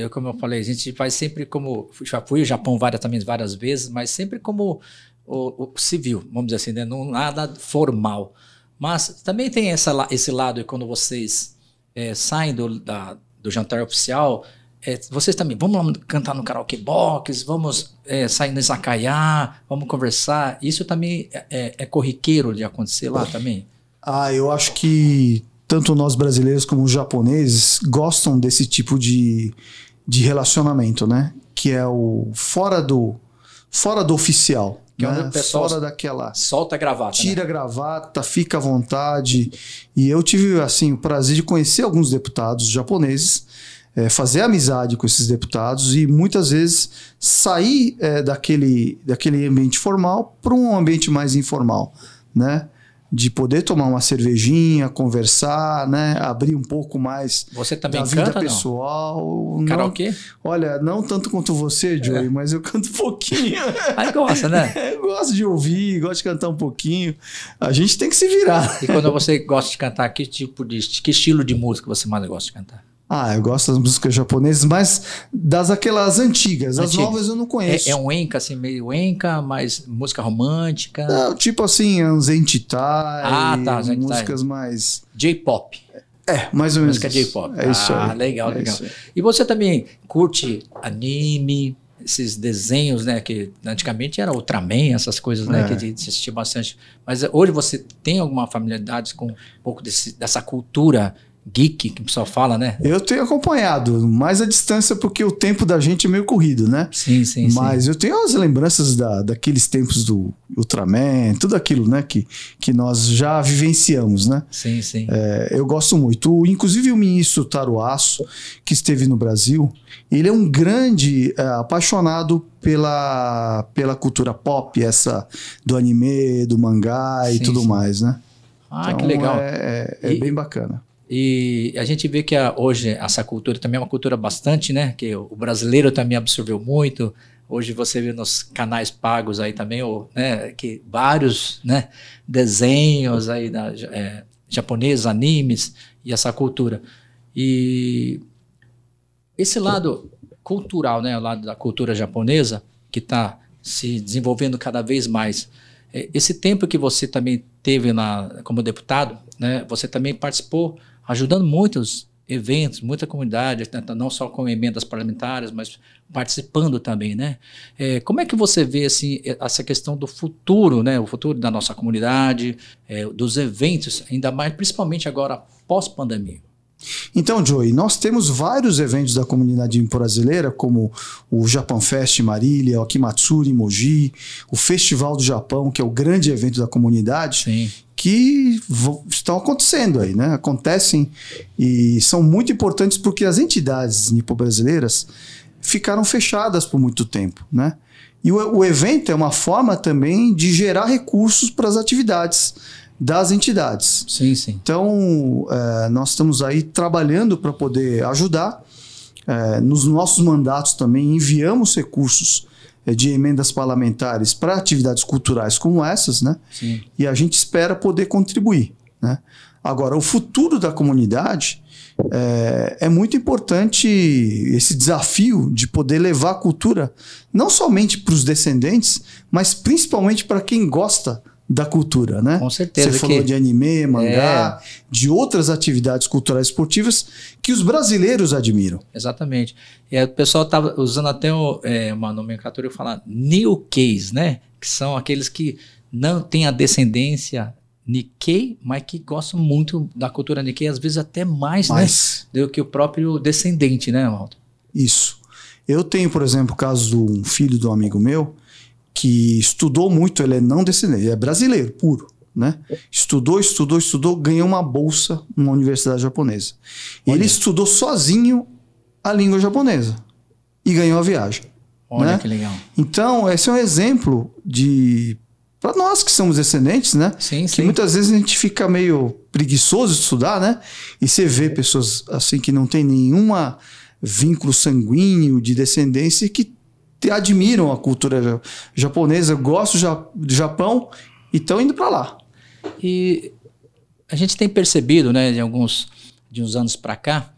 eu, como eu falei, a gente faz sempre como. Já fui ao Japão várias, também várias vezes, mas sempre como o, o civil, vamos dizer assim, né? Não, nada formal. Mas também tem essa, esse lado, quando vocês é, saem do, da, do jantar oficial, é, vocês também, vamos lá cantar no karaoke box, vamos é, sair no izakaya, vamos conversar. Isso também é, é, é corriqueiro de acontecer lá também? Ah, eu acho que tanto nós brasileiros como os japoneses gostam desse tipo de, de relacionamento, né? Que é o fora do fora do oficial. Que é né? é o pessoal fora daquela. Solta a gravata. Né? Tira né? a gravata, fica à vontade. E eu tive assim o prazer de conhecer alguns deputados japoneses, é, fazer amizade com esses deputados e muitas vezes sair é, daquele, daquele ambiente formal para um ambiente mais informal, né? de poder tomar uma cervejinha, conversar, né? Abrir um pouco mais você também da vida canta, pessoal. Não? Karaokê? Olha, não tanto quanto você, é. Joey, é. mas eu canto um pouquinho. Aí gosta, né? (laughs) eu gosto de ouvir, gosto de cantar um pouquinho. A gente tem que se virar. E quando você gosta de cantar, que tipo de que estilo de música você mais gosta de cantar? Ah, eu gosto das músicas japonesas, mas das aquelas antigas. As Antiga. novas eu não conheço. É, é um enca, assim, meio enca, mas música romântica. tipo assim, uns Entitai. Ah, tá. Músicas mais. J-pop. É, mais ou menos. Música J-pop. É isso ah, aí. Ah, legal, é legal. E você também curte anime, esses desenhos, né? Que antigamente era Ultraman, essas coisas, né? É. Que a gente assistia bastante. Mas hoje você tem alguma familiaridade com um pouco desse, dessa cultura geek que o pessoal fala, né? Eu tenho acompanhado, mais a distância, porque o tempo da gente é meio corrido, né? Sim, sim. Mas sim. eu tenho as lembranças da, daqueles tempos do Ultraman, tudo aquilo, né? Que, que nós já vivenciamos, né? Sim, sim. É, eu gosto muito. inclusive o ministro Taro Aço, que esteve no Brasil, ele é um grande é, apaixonado pela, pela cultura pop, essa do anime, do mangá e sim, tudo sim. mais, né? Ah, então, que legal. É, é, é e, bem bacana. E a gente vê que a, hoje essa cultura também é uma cultura bastante, né? Que o brasileiro também absorveu muito. Hoje você vê nos canais pagos aí também, ou, né, que vários né, desenhos aí da, é, japoneses, animes e essa cultura. E esse lado cultural, né, o lado da cultura japonesa, que está se desenvolvendo cada vez mais. É, esse tempo que você também teve na, como deputado, né, você também participou ajudando muitos eventos, muita comunidade, né, tá, não só com emendas parlamentares, mas participando também, né? É, como é que você vê assim, essa questão do futuro, né? O futuro da nossa comunidade, é, dos eventos, ainda mais, principalmente agora pós-pandemia? Então, Joey, nós temos vários eventos da comunidade brasileira, como o Japan Fest Marília, o Akimatsuri Mogi, o Festival do Japão, que é o grande evento da comunidade, Sim que estão acontecendo aí, né? Acontecem e são muito importantes porque as entidades nipo-brasileiras ficaram fechadas por muito tempo, né? E o, o evento é uma forma também de gerar recursos para as atividades das entidades. Sim, sim. Então, é, nós estamos aí trabalhando para poder ajudar. É, nos nossos mandatos também enviamos recursos é, de emendas parlamentares para atividades culturais como essas, né? Sim. E a gente espera poder contribuir, né? Agora, o futuro da comunidade é, é, muito importante esse desafio de poder levar a cultura não somente para os descendentes, mas principalmente para quem gosta da cultura, né? Com certeza. Você falou que... de anime, mangá, é... de outras atividades culturais esportivas que os brasileiros admiram. Exatamente. E aí, o pessoal estava tá usando até o, é, uma nomenclatura que New Case, né? Que são aqueles que não têm a descendência Nikkei, mas que gostam muito da cultura Nikkei, às vezes até mais, né? mais. Né, do que o próprio descendente, né, Malta? Isso. Eu tenho, por exemplo, o caso de um filho de um amigo meu, que estudou muito, ele é não descendente, ele é brasileiro puro. Né? Estudou, estudou, estudou, ganhou uma bolsa numa universidade japonesa. Olha. Ele estudou sozinho a língua japonesa e ganhou a viagem. Olha né? que legal. Então, esse é um exemplo de para nós que somos descendentes, né? Sim, que sim. muitas vezes a gente fica meio preguiçoso de estudar, né? E você vê pessoas assim que não tem nenhuma vínculo sanguíneo de descendência que admiram a cultura japonesa, gostam do Japão e estão indo para lá. E a gente tem percebido, né, de alguns de uns anos para cá,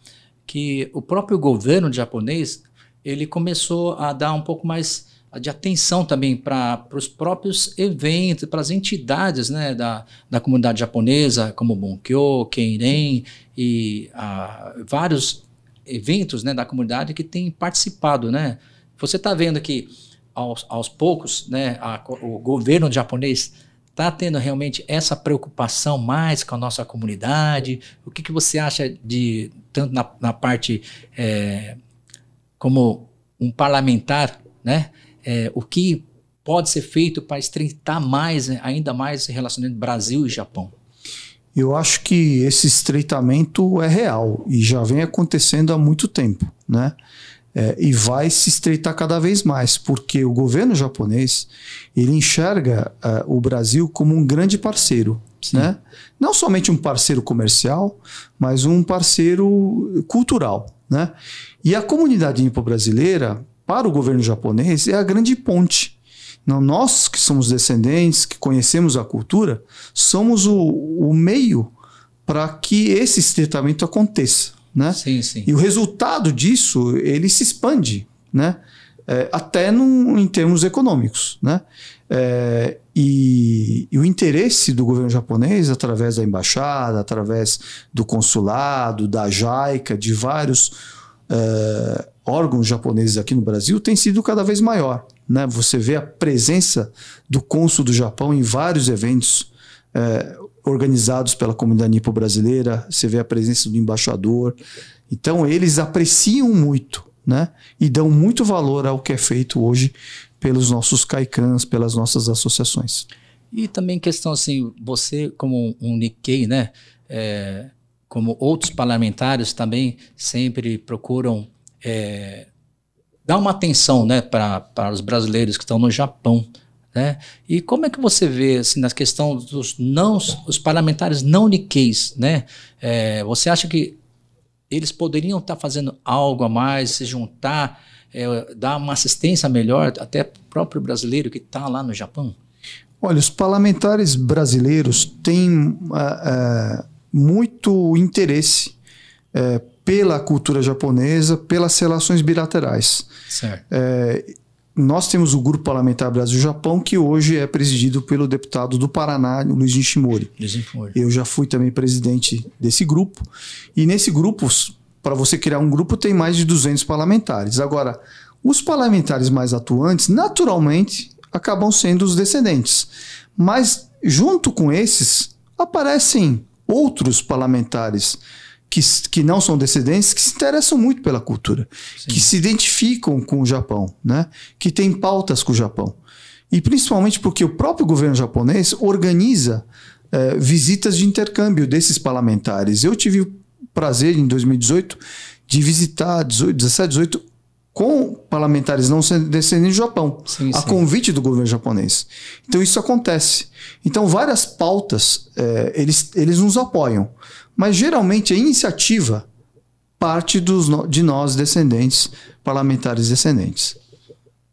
que o próprio governo japonês ele começou a dar um pouco mais de atenção também para os próprios eventos, para as entidades né, da, da comunidade japonesa, como Bunkyo, Keiren e ah, vários eventos né, da comunidade que têm participado, né? Você está vendo que aos, aos poucos, né, a, o governo japonês está tendo realmente essa preocupação mais com a nossa comunidade? O que, que você acha de, tanto na, na parte é, como um parlamentar, né? É, o que pode ser feito para estreitar mais, né, ainda mais relacionando relacionamento Brasil e Japão? Eu acho que esse estreitamento é real e já vem acontecendo há muito tempo, né? É, e vai se estreitar cada vez mais, porque o governo japonês ele enxerga uh, o Brasil como um grande parceiro, né? Não somente um parceiro comercial, mas um parceiro cultural, né? E a comunidade nipo brasileira para o governo japonês é a grande ponte. Não, nós que somos descendentes, que conhecemos a cultura, somos o, o meio para que esse estreitamento aconteça né? Sim, sim. E o resultado disso, ele se expande, né? É, até num, em termos econômicos, né? É, e, e, o interesse do governo japonês, através da embaixada, através do consulado, da JICA, de vários é, órgãos japoneses aqui no Brasil, tem sido cada vez maior. Né? Você vê a presença do cônsul do Japão em vários eventos é, organizados pela comunidade nipo brasileira, você vê a presença do embaixador. Então eles apreciam muito, né? E dão muito valor ao que é feito hoje pelos nossos caicãs, pelas nossas associações. E também questão assim, você como um Nikkei, né? É, como outros parlamentares também sempre procuram é, dar uma atenção, né, para os brasileiros que estão no Japão. Né? E como é que você vê assim, nas questões dos não, os parlamentares não niqueis? Né? É, você acha que eles poderiam estar tá fazendo algo a mais, se juntar, é, dar uma assistência melhor até para o próprio brasileiro que está lá no Japão? Olha, os parlamentares brasileiros têm uh, uh, muito interesse uh, pela cultura japonesa, pelas relações bilaterais. Certo nós temos o Grupo Parlamentar Brasil-Japão, que hoje é presidido pelo deputado do Paraná, Luiz Nishimori. Luiz Nishimori. Eu já fui também presidente desse grupo. E nesse grupo, para você criar um grupo, tem mais de 200 parlamentares. Agora, os parlamentares mais atuantes, naturalmente, acabam sendo os descendentes. Mas, junto com esses, aparecem outros parlamentares que, que não são descendentes, que se interessam muito pela cultura, Sim. que se identificam com o Japão, né? que têm pautas com o Japão. E principalmente porque o próprio governo japonês organiza é, visitas de intercâmbio desses parlamentares. Eu tive o prazer, em 2018, de visitar 18, 17, 18 com parlamentares não descendentes do Japão, sim, a sim. convite do governo japonês. Então isso acontece. Então várias pautas é, eles, eles nos apoiam. Mas geralmente a iniciativa parte dos, de nós descendentes, parlamentares descendentes.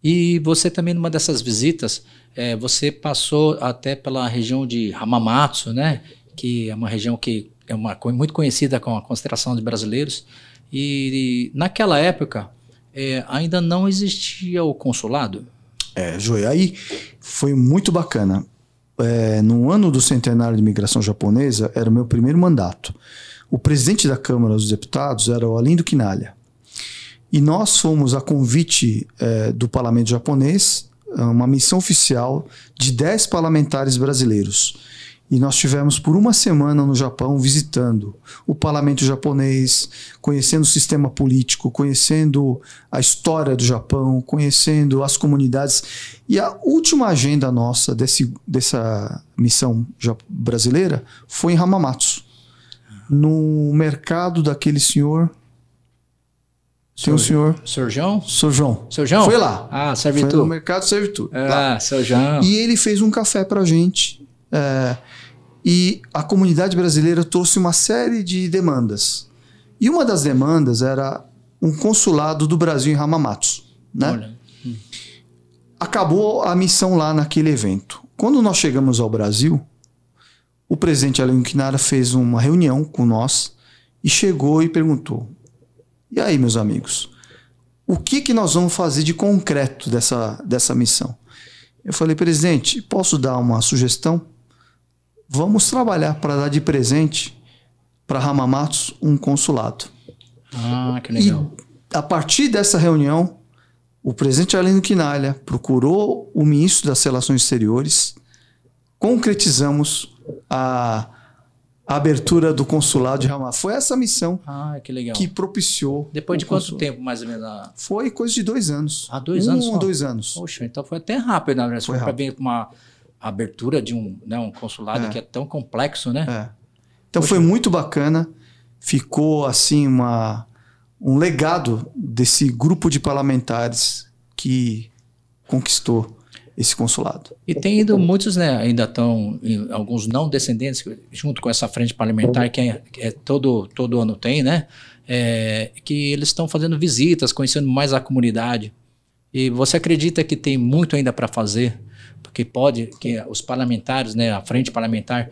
E você também, numa dessas visitas, é, você passou até pela região de Hamamatsu, né? que é uma região que é uma, muito conhecida com a concentração de brasileiros. E, e naquela época é, ainda não existia o consulado. É, Joia, aí foi muito bacana é, no ano do centenário de imigração japonesa, era o meu primeiro mandato. O presidente da Câmara dos Deputados era o Alindo Quinalha. E nós fomos, a convite é, do parlamento japonês, é, uma missão oficial de 10 parlamentares brasileiros e nós tivemos por uma semana no Japão visitando o parlamento japonês, conhecendo o sistema político, conhecendo a história do Japão, conhecendo as comunidades. E a última agenda nossa desse, dessa missão brasileira foi em Hamamatsu, no mercado daquele senhor tem o senhor. Sr. João? Sr. João. Sr. João? Foi lá. Ah, Servitur. Foi no mercado Servitur. Ah, Sr. João. E ele fez um café pra gente. É, e a comunidade brasileira trouxe uma série de demandas. E uma das demandas era um consulado do Brasil em Ramamatos. Né? Acabou a missão lá naquele evento. Quando nós chegamos ao Brasil, o presidente Alan Quinara fez uma reunião com nós e chegou e perguntou: E aí, meus amigos, o que, que nós vamos fazer de concreto dessa, dessa missão? Eu falei, presidente, posso dar uma sugestão? vamos trabalhar para dar de presente para Ramamatos um consulado. Ah, que legal. E a partir dessa reunião, o presidente Arlindo Quinalha procurou o ministro das Relações Exteriores, concretizamos a, abertura do consulado de Ramá. Foi essa missão ah, que, que, propiciou. Depois de quanto consulado. tempo, mais ou menos? A... Foi coisa de dois anos. Ah, dois um, anos? Um, dois anos. Poxa, então foi até rápido, na né? verdade. Foi para vir uma a abertura de um, né, um consulado é. que é tão complexo, né? É. Então Poxa. foi muito bacana. Ficou assim uma, um legado desse grupo de parlamentares que conquistou esse consulado. E tem ido muitos, né, ainda estão alguns não descendentes junto com essa frente parlamentar que é, é todo todo ano tem, né? É, que eles estão fazendo visitas, conhecendo mais a comunidade. E você acredita que tem muito ainda para fazer? porque pode, que os parlamentares, né, a frente parlamentar,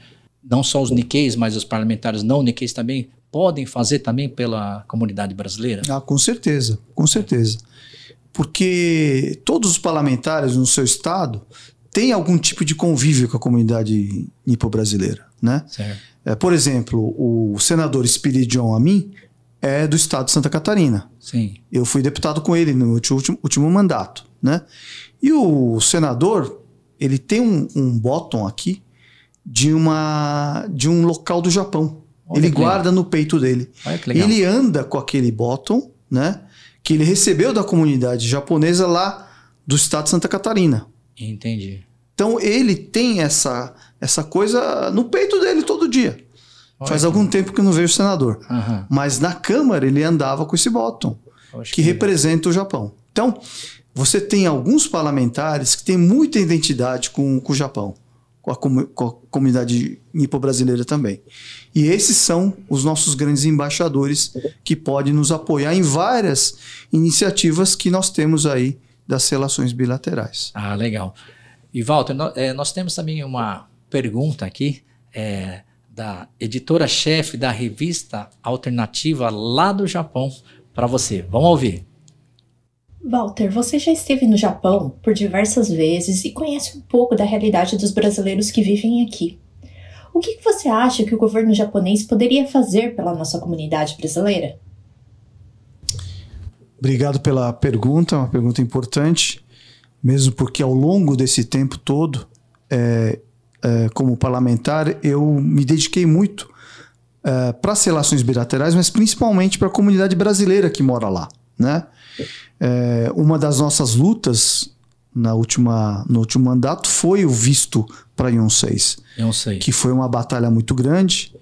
não só os niqueis, mas os parlamentares não niqueis também, podem fazer também pela comunidade brasileira? Ah, com certeza, com certeza. Porque todos os parlamentares no seu estado têm algum tipo de convívio com a comunidade nipo-brasileira, né? É, por exemplo, o senador Spiridion Amin é do estado de Santa Catarina. Sim. Eu fui deputado com ele no último, último mandato, né? E o senador ele tem um, um aqui de uma de um local do Japão. Olha ele guarda legal. no peito dele. Ele anda com aquele botão, né? Que ele recebeu da comunidade japonesa lá do estado de Santa Catarina. Entendi. Então ele tem essa essa coisa no peito dele todo dia. Olha Faz algum tempo que eu não vejo o senador. Uhum. Mas na Câmara ele andava com esse botão que, que representa o Japão. Então, você tem alguns parlamentares que têm muita identidade com, com o Japão, com a, com a comunidade nipo-brasileira também. E esses são os nossos grandes embaixadores que podem nos apoiar em várias iniciativas que nós temos aí das relações bilaterais. Ah, legal. E Walter, eh, nós temos também uma pergunta aqui é, da editora-chefe da revista Alternativa lá do Japão para você. Vamos ouvir. Walter, você já esteve no Japão por diversas vezes e conhece um pouco da realidade dos brasileiros que vivem aqui. O que você acha que o governo japonês poderia fazer pela nossa comunidade brasileira? Obrigado pela pergunta, é uma pergunta importante, mesmo porque ao longo desse tempo todo, é, é, como parlamentar, eu me dediquei muito é, para as relações bilaterais, mas principalmente para a comunidade brasileira que mora lá, né? É, uma das nossas lutas na última, no último mandato foi o visto para Ion 6. Ion 6. Que foi uma batalha muito grande.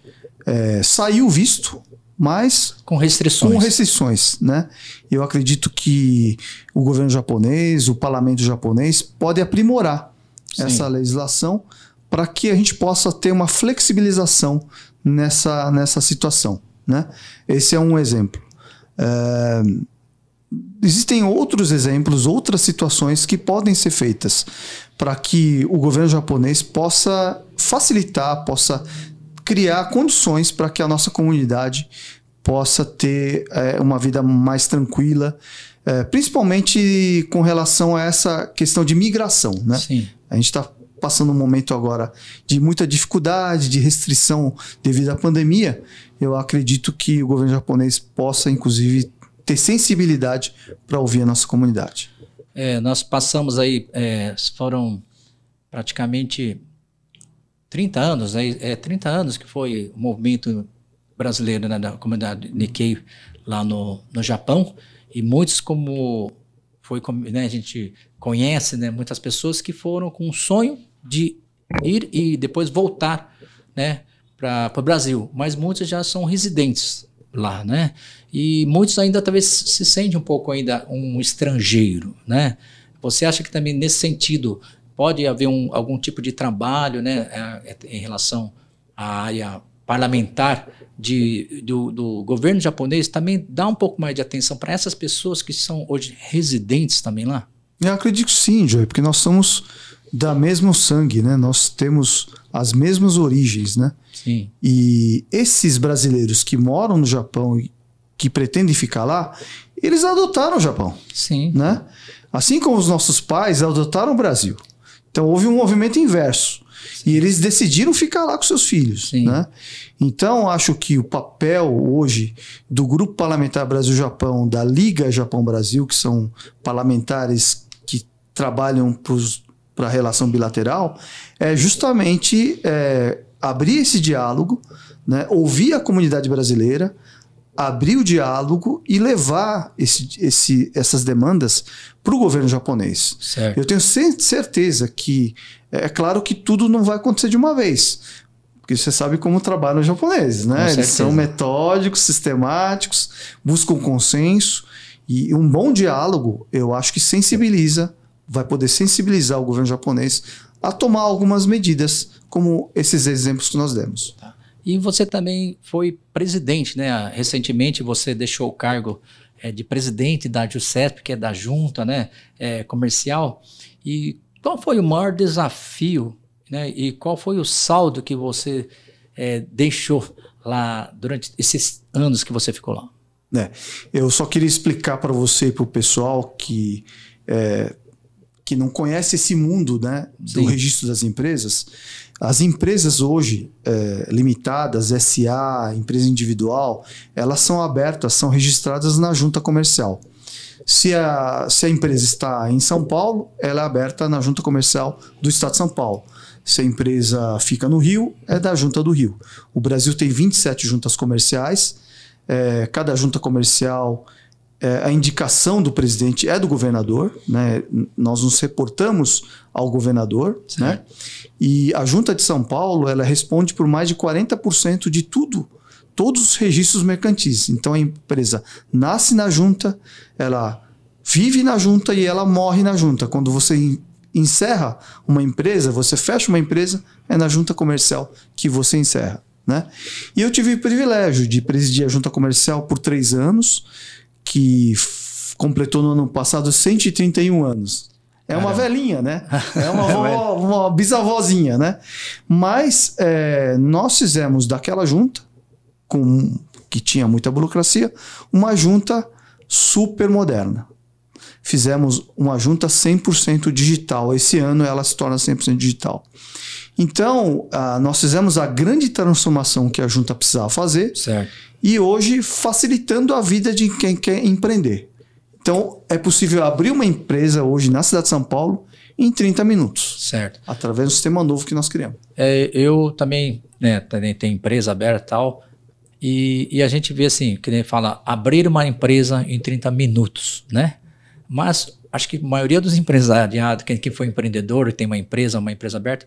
É, saiu o visto, mas com restrições. Com restrições, né? Eu acredito que o governo japonês, o parlamento japonês pode aprimorar Sim. essa legislação para que a gente possa ter uma flexibilização nessa, nessa situação, né? Esse é um exemplo. É, existem outros exemplos, outras situações que podem ser feitas para que o governo japonês possa facilitar, possa criar condições para que a nossa comunidade possa ter é, uma vida mais tranquila, é, principalmente com relação a essa questão de migração, né? Sim. A gente está passando um momento agora de muita dificuldade, de restrição devido à pandemia. Eu acredito que o governo japonês possa, inclusive, ter sensibilidade para ouvir a nossa comunidade. É, nós passamos aí, é, foram praticamente 30 anos, né? é 30 anos que foi o movimento brasileiro né, da comunidade Nikkei lá no, no Japão, e muitos como foi né, a gente conhece né, muitas pessoas que foram com um sonho de ir e depois voltar né, para o Brasil, mas muitos já são residentes lá, né? E muitos ainda talvez se sente um pouco ainda um estrangeiro, né? Você acha que também nesse sentido pode haver um, algum tipo de trabalho, né, é, é, em relação à área parlamentar de, do, do, governo japonês também dá um pouco mais de atenção para essas pessoas que são hoje residentes também lá? Eu acredito sim, Joey, porque nós somos da mesmo sangue, né? Nós temos as mesmas origens, né? Sim. E esses brasileiros que moram no Japão e que pretendem ficar lá, eles adotaram o Japão. Sim. Né? Assim como os nossos pais adotaram o Brasil. Então houve um movimento inverso. Sim. E eles decidiram ficar lá com seus filhos. Sim. Né? Então, acho que o papel hoje do Grupo Parlamentar Brasil-Japão, da Liga Japão-Brasil, que são parlamentares que trabalham para os para a relação bilateral é justamente é, abrir esse diálogo, né, ouvir a comunidade brasileira, abrir o diálogo e levar esse, esse, essas demandas para o governo japonês. Certo. Eu tenho certeza que, é, é claro que tudo não vai acontecer de uma vez, porque você sabe como trabalham os japoneses, né? Eles são metódicos, sistemáticos, buscam consenso e um bom diálogo, eu acho que sensibiliza vai poder sensibilizar o governo japonês a tomar algumas medidas, como esses exemplos que nós demos. Tá. E você também foi presidente, né? Recentemente você deixou o cargo é, de presidente da JUSEP, que é da junta né? É, comercial. E qual foi o maior desafio né? e qual foi o saldo que você é, deixou lá durante esses anos que você ficou lá? É, eu só queria explicar para você e para o pessoal que é, que não conhece esse mundo né, do Sim. registro das empresas, as empresas hoje é, limitadas, SA, empresa individual, elas são abertas, são registradas na junta comercial. Se a, se a empresa está em São Paulo, ela é aberta na junta comercial do Estado de São Paulo. Se a empresa fica no Rio, é da junta do Rio. O Brasil tem 27 juntas comerciais, é, cada junta comercial é, a indicação do presidente é do governador, né? Nós nos reportamos ao governador, né? E a Junta de São Paulo, ela responde por mais de 40% de tudo, todos os registros mercantis. Então a empresa nasce na junta, ela vive na junta e ela morre na junta. Quando você encerra uma empresa, você fecha uma empresa, é na junta comercial que você encerra. Né? E eu tive o privilégio de presidir a junta comercial por três anos que completou no ano passado 131 anos. É uma velhinha, né? É uma, avó, (laughs) é uma bisavózinha, né? Mas é, nós fizemos daquela junta, com, que tinha muita burocracia, uma junta super moderna. Fizemos uma junta 100% digital. Esse ano ela se torna 100% digital. Então, ah, nós fizemos a grande transformação que a junta precisava fazer. Certo. E hoje, facilitando a vida de quem quer empreender. Então, é possível abrir uma empresa hoje na cidade de São Paulo em 30 minutos. Certo. Através do sistema novo que nós criamos. É, eu também, né, também tenho empresa aberta e tal. E, a gente vê assim, que nem fala, abrir uma empresa em 30 minutos, né? Mas acho que a maioria dos empresários, quem, foi empreendedor, tem uma empresa, uma empresa aberta,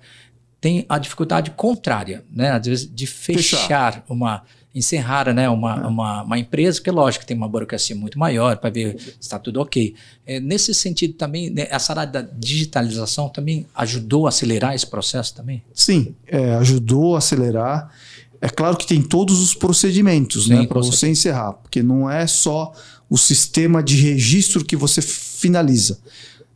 tem a dificuldade contrária, né? Às vezes de fechar, fechar. uma encerrar né, uma, é. uma, uma, empresa, que lógico tem uma burocracia muito maior para ver se está tudo ok. É, nesse sentido também, né, essa área da digitalização também ajudou a acelerar esse processo também? Sim, é, ajudou a acelerar. É claro que tem todos os procedimentos né, para você encerrar, porque não é só o sistema de registro que você finaliza.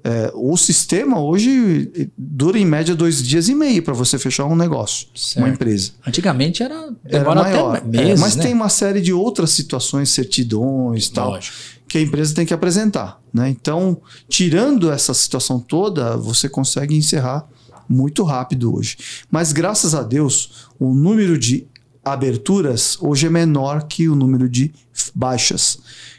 É, o sistema hoje dura em média dois dias e meio para você fechar um negócio, certo. uma empresa. Antigamente era, era maior, até meses, é, mas né? tem uma série de outras situações, certidões e tal, Lógico. que a empresa tem que apresentar. Né? Então, tirando essa situação toda, você consegue encerrar muito rápido hoje. Mas graças a Deus, o número de aberturas hoje é menor que o número de baixas.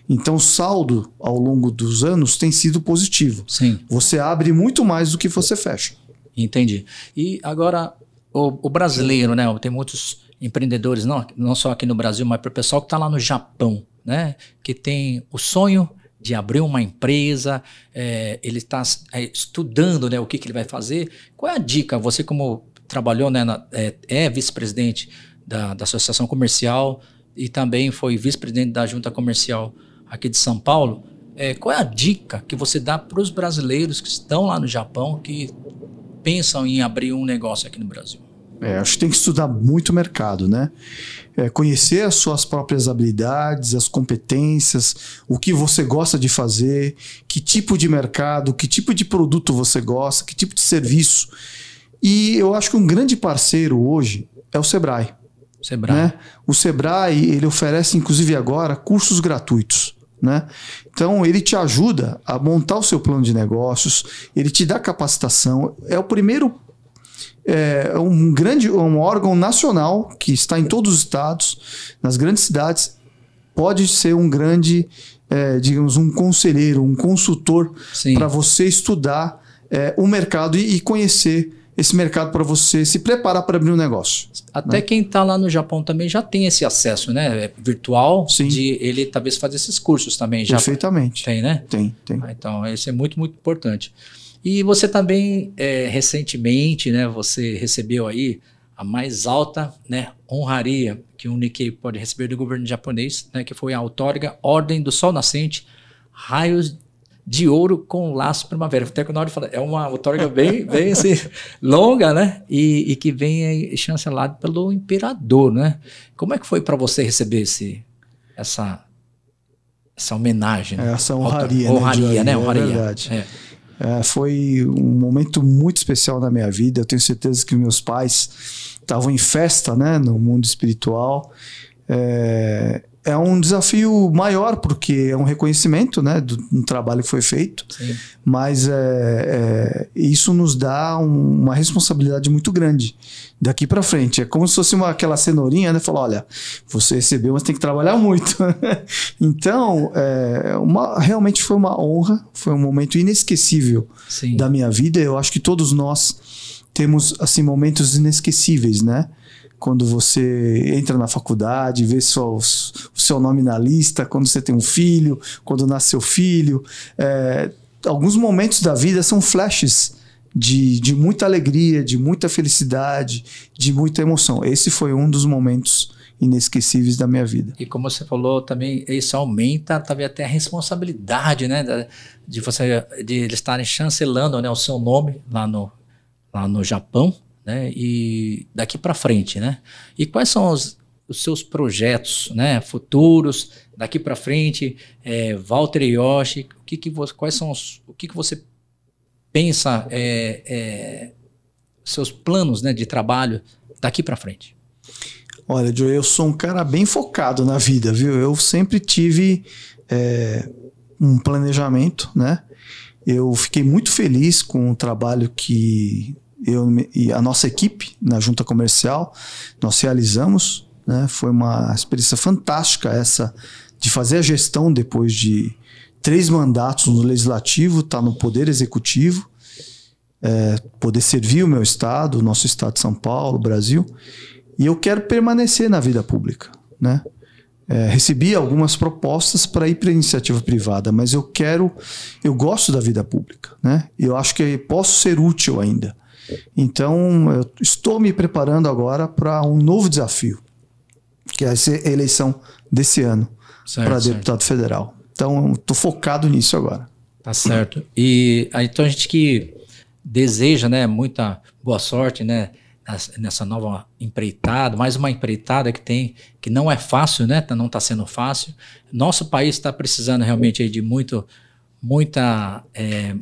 Então, o saldo ao longo dos anos tem sido positivo. Sim. Você abre muito mais do que você fecha. Entendi. E agora, o, o brasileiro, né? Tem muitos empreendedores, não, não só aqui no Brasil, mas para o pessoal que está lá no Japão, né? Que tem o sonho de abrir uma empresa, é, ele está é, estudando né, o que, que, ele vai fazer. Qual é a dica? Você, como trabalhou, né, na, é, é vice-presidente da, da Associação Comercial e também foi vice-presidente da Junta Comercial aqui de São Paulo, é, qual é a dica que você dá para os brasileiros que estão lá no Japão, que pensam em abrir um negócio aqui no Brasil? É, acho que tem que estudar muito o mercado, né? É, conhecer as suas próprias habilidades, as competências, o que você gosta de fazer, que tipo de mercado, que tipo de produto você gosta, que tipo de serviço. E eu acho que um grande parceiro hoje é o Sebrae. Sebrae. Né? O Sebrae ele oferece, inclusive agora, cursos gratuitos. Né? Então, ele te ajuda a montar o seu plano de negócios, ele te dá capacitação. É o primeiro. É um grande um órgão nacional que está em todos os estados, nas grandes cidades, pode ser um grande, é, digamos, um conselheiro, um consultor para você estudar é, o mercado e, e conhecer esse mercado para você se preparar para abrir um negócio. Até né? quem está lá no Japão também já tem esse acesso, né? É virtual, Sim. de ele talvez fazer esses cursos também já. Perfeitamente. Tem, né? Tem, tem. Ah, então, isso é muito, muito importante. E você também, é, recentemente, né? Você recebeu aí a mais alta né, honraria que um Nikkei pode receber do governo japonês, né, que foi a outorga Ordem do Sol Nascente, Raios de ouro com laço primavera. Até que o Nauri fala, é uma outorga bem, (laughs) bem assim, longa, né? E, e que vem chancelado pelo imperador, né? Como é que foi para você receber esse, essa, essa homenagem? Né? Essa honraria, né, honraria, né? Honraria, né? Honraria. É, é é, foi um momento muito especial na minha vida. Eu tenho certeza que meus pais estavam em festa, né? No mundo espiritual. É, é um desafio maior, porque é um reconhecimento né, do, do trabalho que foi feito, Sim. mas é, é, isso nos dá um, uma responsabilidade muito grande daqui para frente. É como se fosse uma, aquela cenourinha, né? Falar, olha, você recebeu, mas tem que trabalhar muito. (laughs) então, é, uma, realmente foi uma honra, foi um momento inesquecível Sim. da minha vida. Eu acho que todos nós temos assim momentos inesquecíveis, né? quando você entra na faculdade, vê seus, o seu nome na lista, quando você tem um filho, quando nasce seu filho. É, alguns momentos da vida são flashes de, de muita alegria, de muita felicidade, de muita emoção. Esse foi um dos momentos inesquecíveis da minha vida. E como você falou também, isso aumenta também até a responsabilidade, né, de você de eles estarem chancelando, né, o seu nome lá no lá no Japão né? E daqui para frente, né? E quais são os, os seus projetos, né? Futuros daqui para frente, é, Walter Yoshi, o que que você, quais são os, o que que você pensa é, é, seus planos, né? De trabalho daqui para frente? Olha, Joe, eu sou um cara bem focado na vida, viu? Eu sempre tive é, um planejamento, né? Eu fiquei muito feliz com o trabalho que eu e a nossa equipe na junta comercial, nós realizamos. Né? Foi uma experiência fantástica essa de fazer a gestão depois de três mandatos no legislativo, estar tá no poder executivo, é, poder servir o meu estado, o nosso estado de São Paulo, Brasil. E eu quero permanecer na vida pública, né? É, recebi algumas propostas para ir para iniciativa privada, mas eu quero, eu gosto da vida pública, né? Eu acho que posso ser útil ainda. Então, eu estou me preparando agora para um novo desafio, que é a eleição desse ano para deputado federal. Então, estou focado nisso agora. Tá certo. E então a gente que deseja, né, muita boa sorte, né, nessa nova empreitada, mais uma empreitada que tem, que não é fácil, né, tá, não está sendo fácil. Nosso país está precisando realmente de muito, muita é,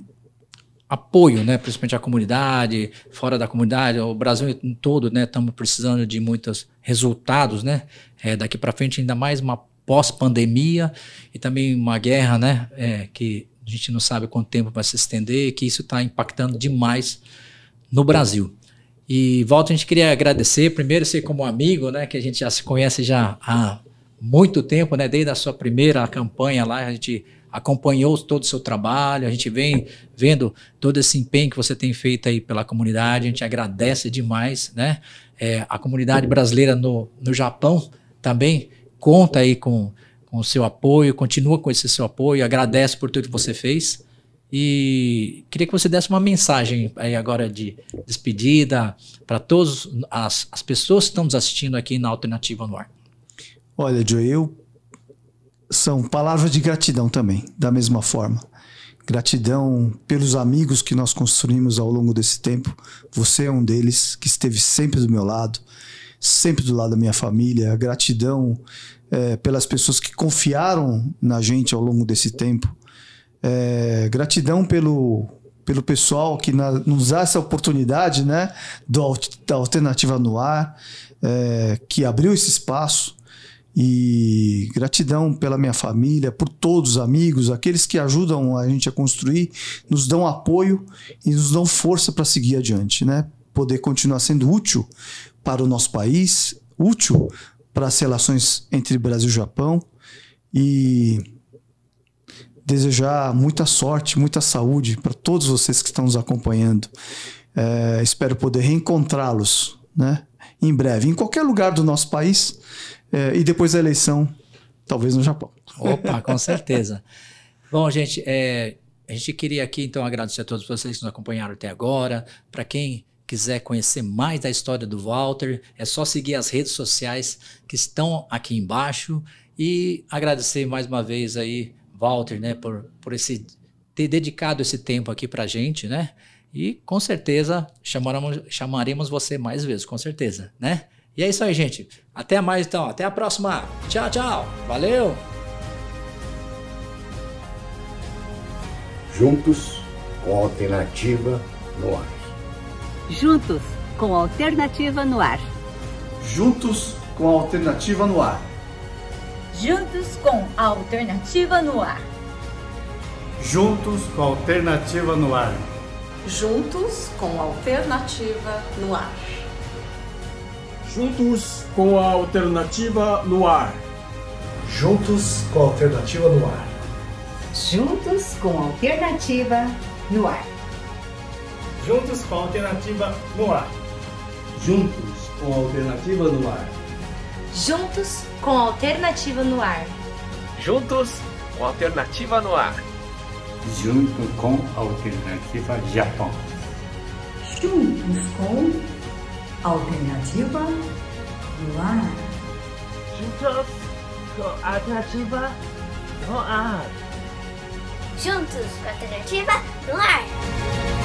apoio, né? principalmente a comunidade, fora da comunidade, o Brasil em todo, né? Estamos precisando de muitos resultados, né? É, daqui para frente ainda mais uma pós-pandemia e também uma guerra, né? É, que a gente não sabe quanto tempo vai se estender, que isso está impactando demais no Brasil. E volta a gente queria agradecer primeiro você como amigo, né? Que a gente já se conhece já há muito tempo, né? Desde a sua primeira campanha lá a gente acompanhou todo o seu trabalho, a gente vem vendo todo esse empenho que você tem feito aí pela comunidade, a gente agradece demais, né? É, a comunidade brasileira no, no Japão também conta aí com, com o seu apoio, continua com esse seu apoio, agradece por tudo que você fez. E queria que você desse uma mensagem aí agora de despedida para todas as, pessoas que estão nos assistindo aqui na Alternativa Noir. Olha, Joe, eu são palavras de gratidão também, da mesma forma. Gratidão pelos amigos que nós construímos ao longo desse tempo. Você é um deles que esteve sempre do meu lado, sempre do lado da minha família. Gratidão é, pelas pessoas que confiaram na gente ao longo desse tempo. É, gratidão pelo, pelo pessoal que na, nos dá essa oportunidade né, do, da Alternativa no Ar, é, que abriu esse espaço e gratidão pela minha família, por todos os amigos, aqueles que ajudam a gente a construir, nos dão apoio e nos dão força para seguir adiante, né? Poder continuar sendo útil para o nosso país, útil para as relações entre Brasil e Japão e desejar muita sorte, muita saúde para todos vocês que estão nos acompanhando. É, espero poder reencontrá-los, né? Em breve, em qualquer lugar do nosso país, é, e depois da eleição, talvez no Japão. Opa, com certeza. (laughs) Bom, gente, é, a gente queria aqui então agradecer a todos vocês que nos acompanharam até agora. Para quem quiser conhecer mais da história do Walter, é só seguir as redes sociais que estão aqui embaixo e agradecer mais uma vez aí Walter, né, por, por esse ter dedicado esse tempo aqui para gente, né? E com certeza chamaremos, chamaremos você mais vezes, com certeza, né? E é isso aí, gente. Até mais então. Até a próxima. Tchau, tchau. Valeu. Juntos com a alternativa no ar. Juntos com a alternativa no ar. Juntos com a alternativa no ar. Juntos com a alternativa no ar. Juntos com a alternativa no ar. Juntos com a alternativa no ar. Juntos com a Alternativa no Ar. Juntos com a Alternativa no Ar. Juntos com a Alternativa no Ar. Juntos com a Alternativa no Ar. Juntos com a Alternativa no Ar. Juntos com a Alternativa no Ar. Juntos com a Alternativa no Ar. Junto com a Alternativa Japão. Juntos com Alternativa no ar. Juntos com a alternativa no ar. Juntos com a alternativa no ar.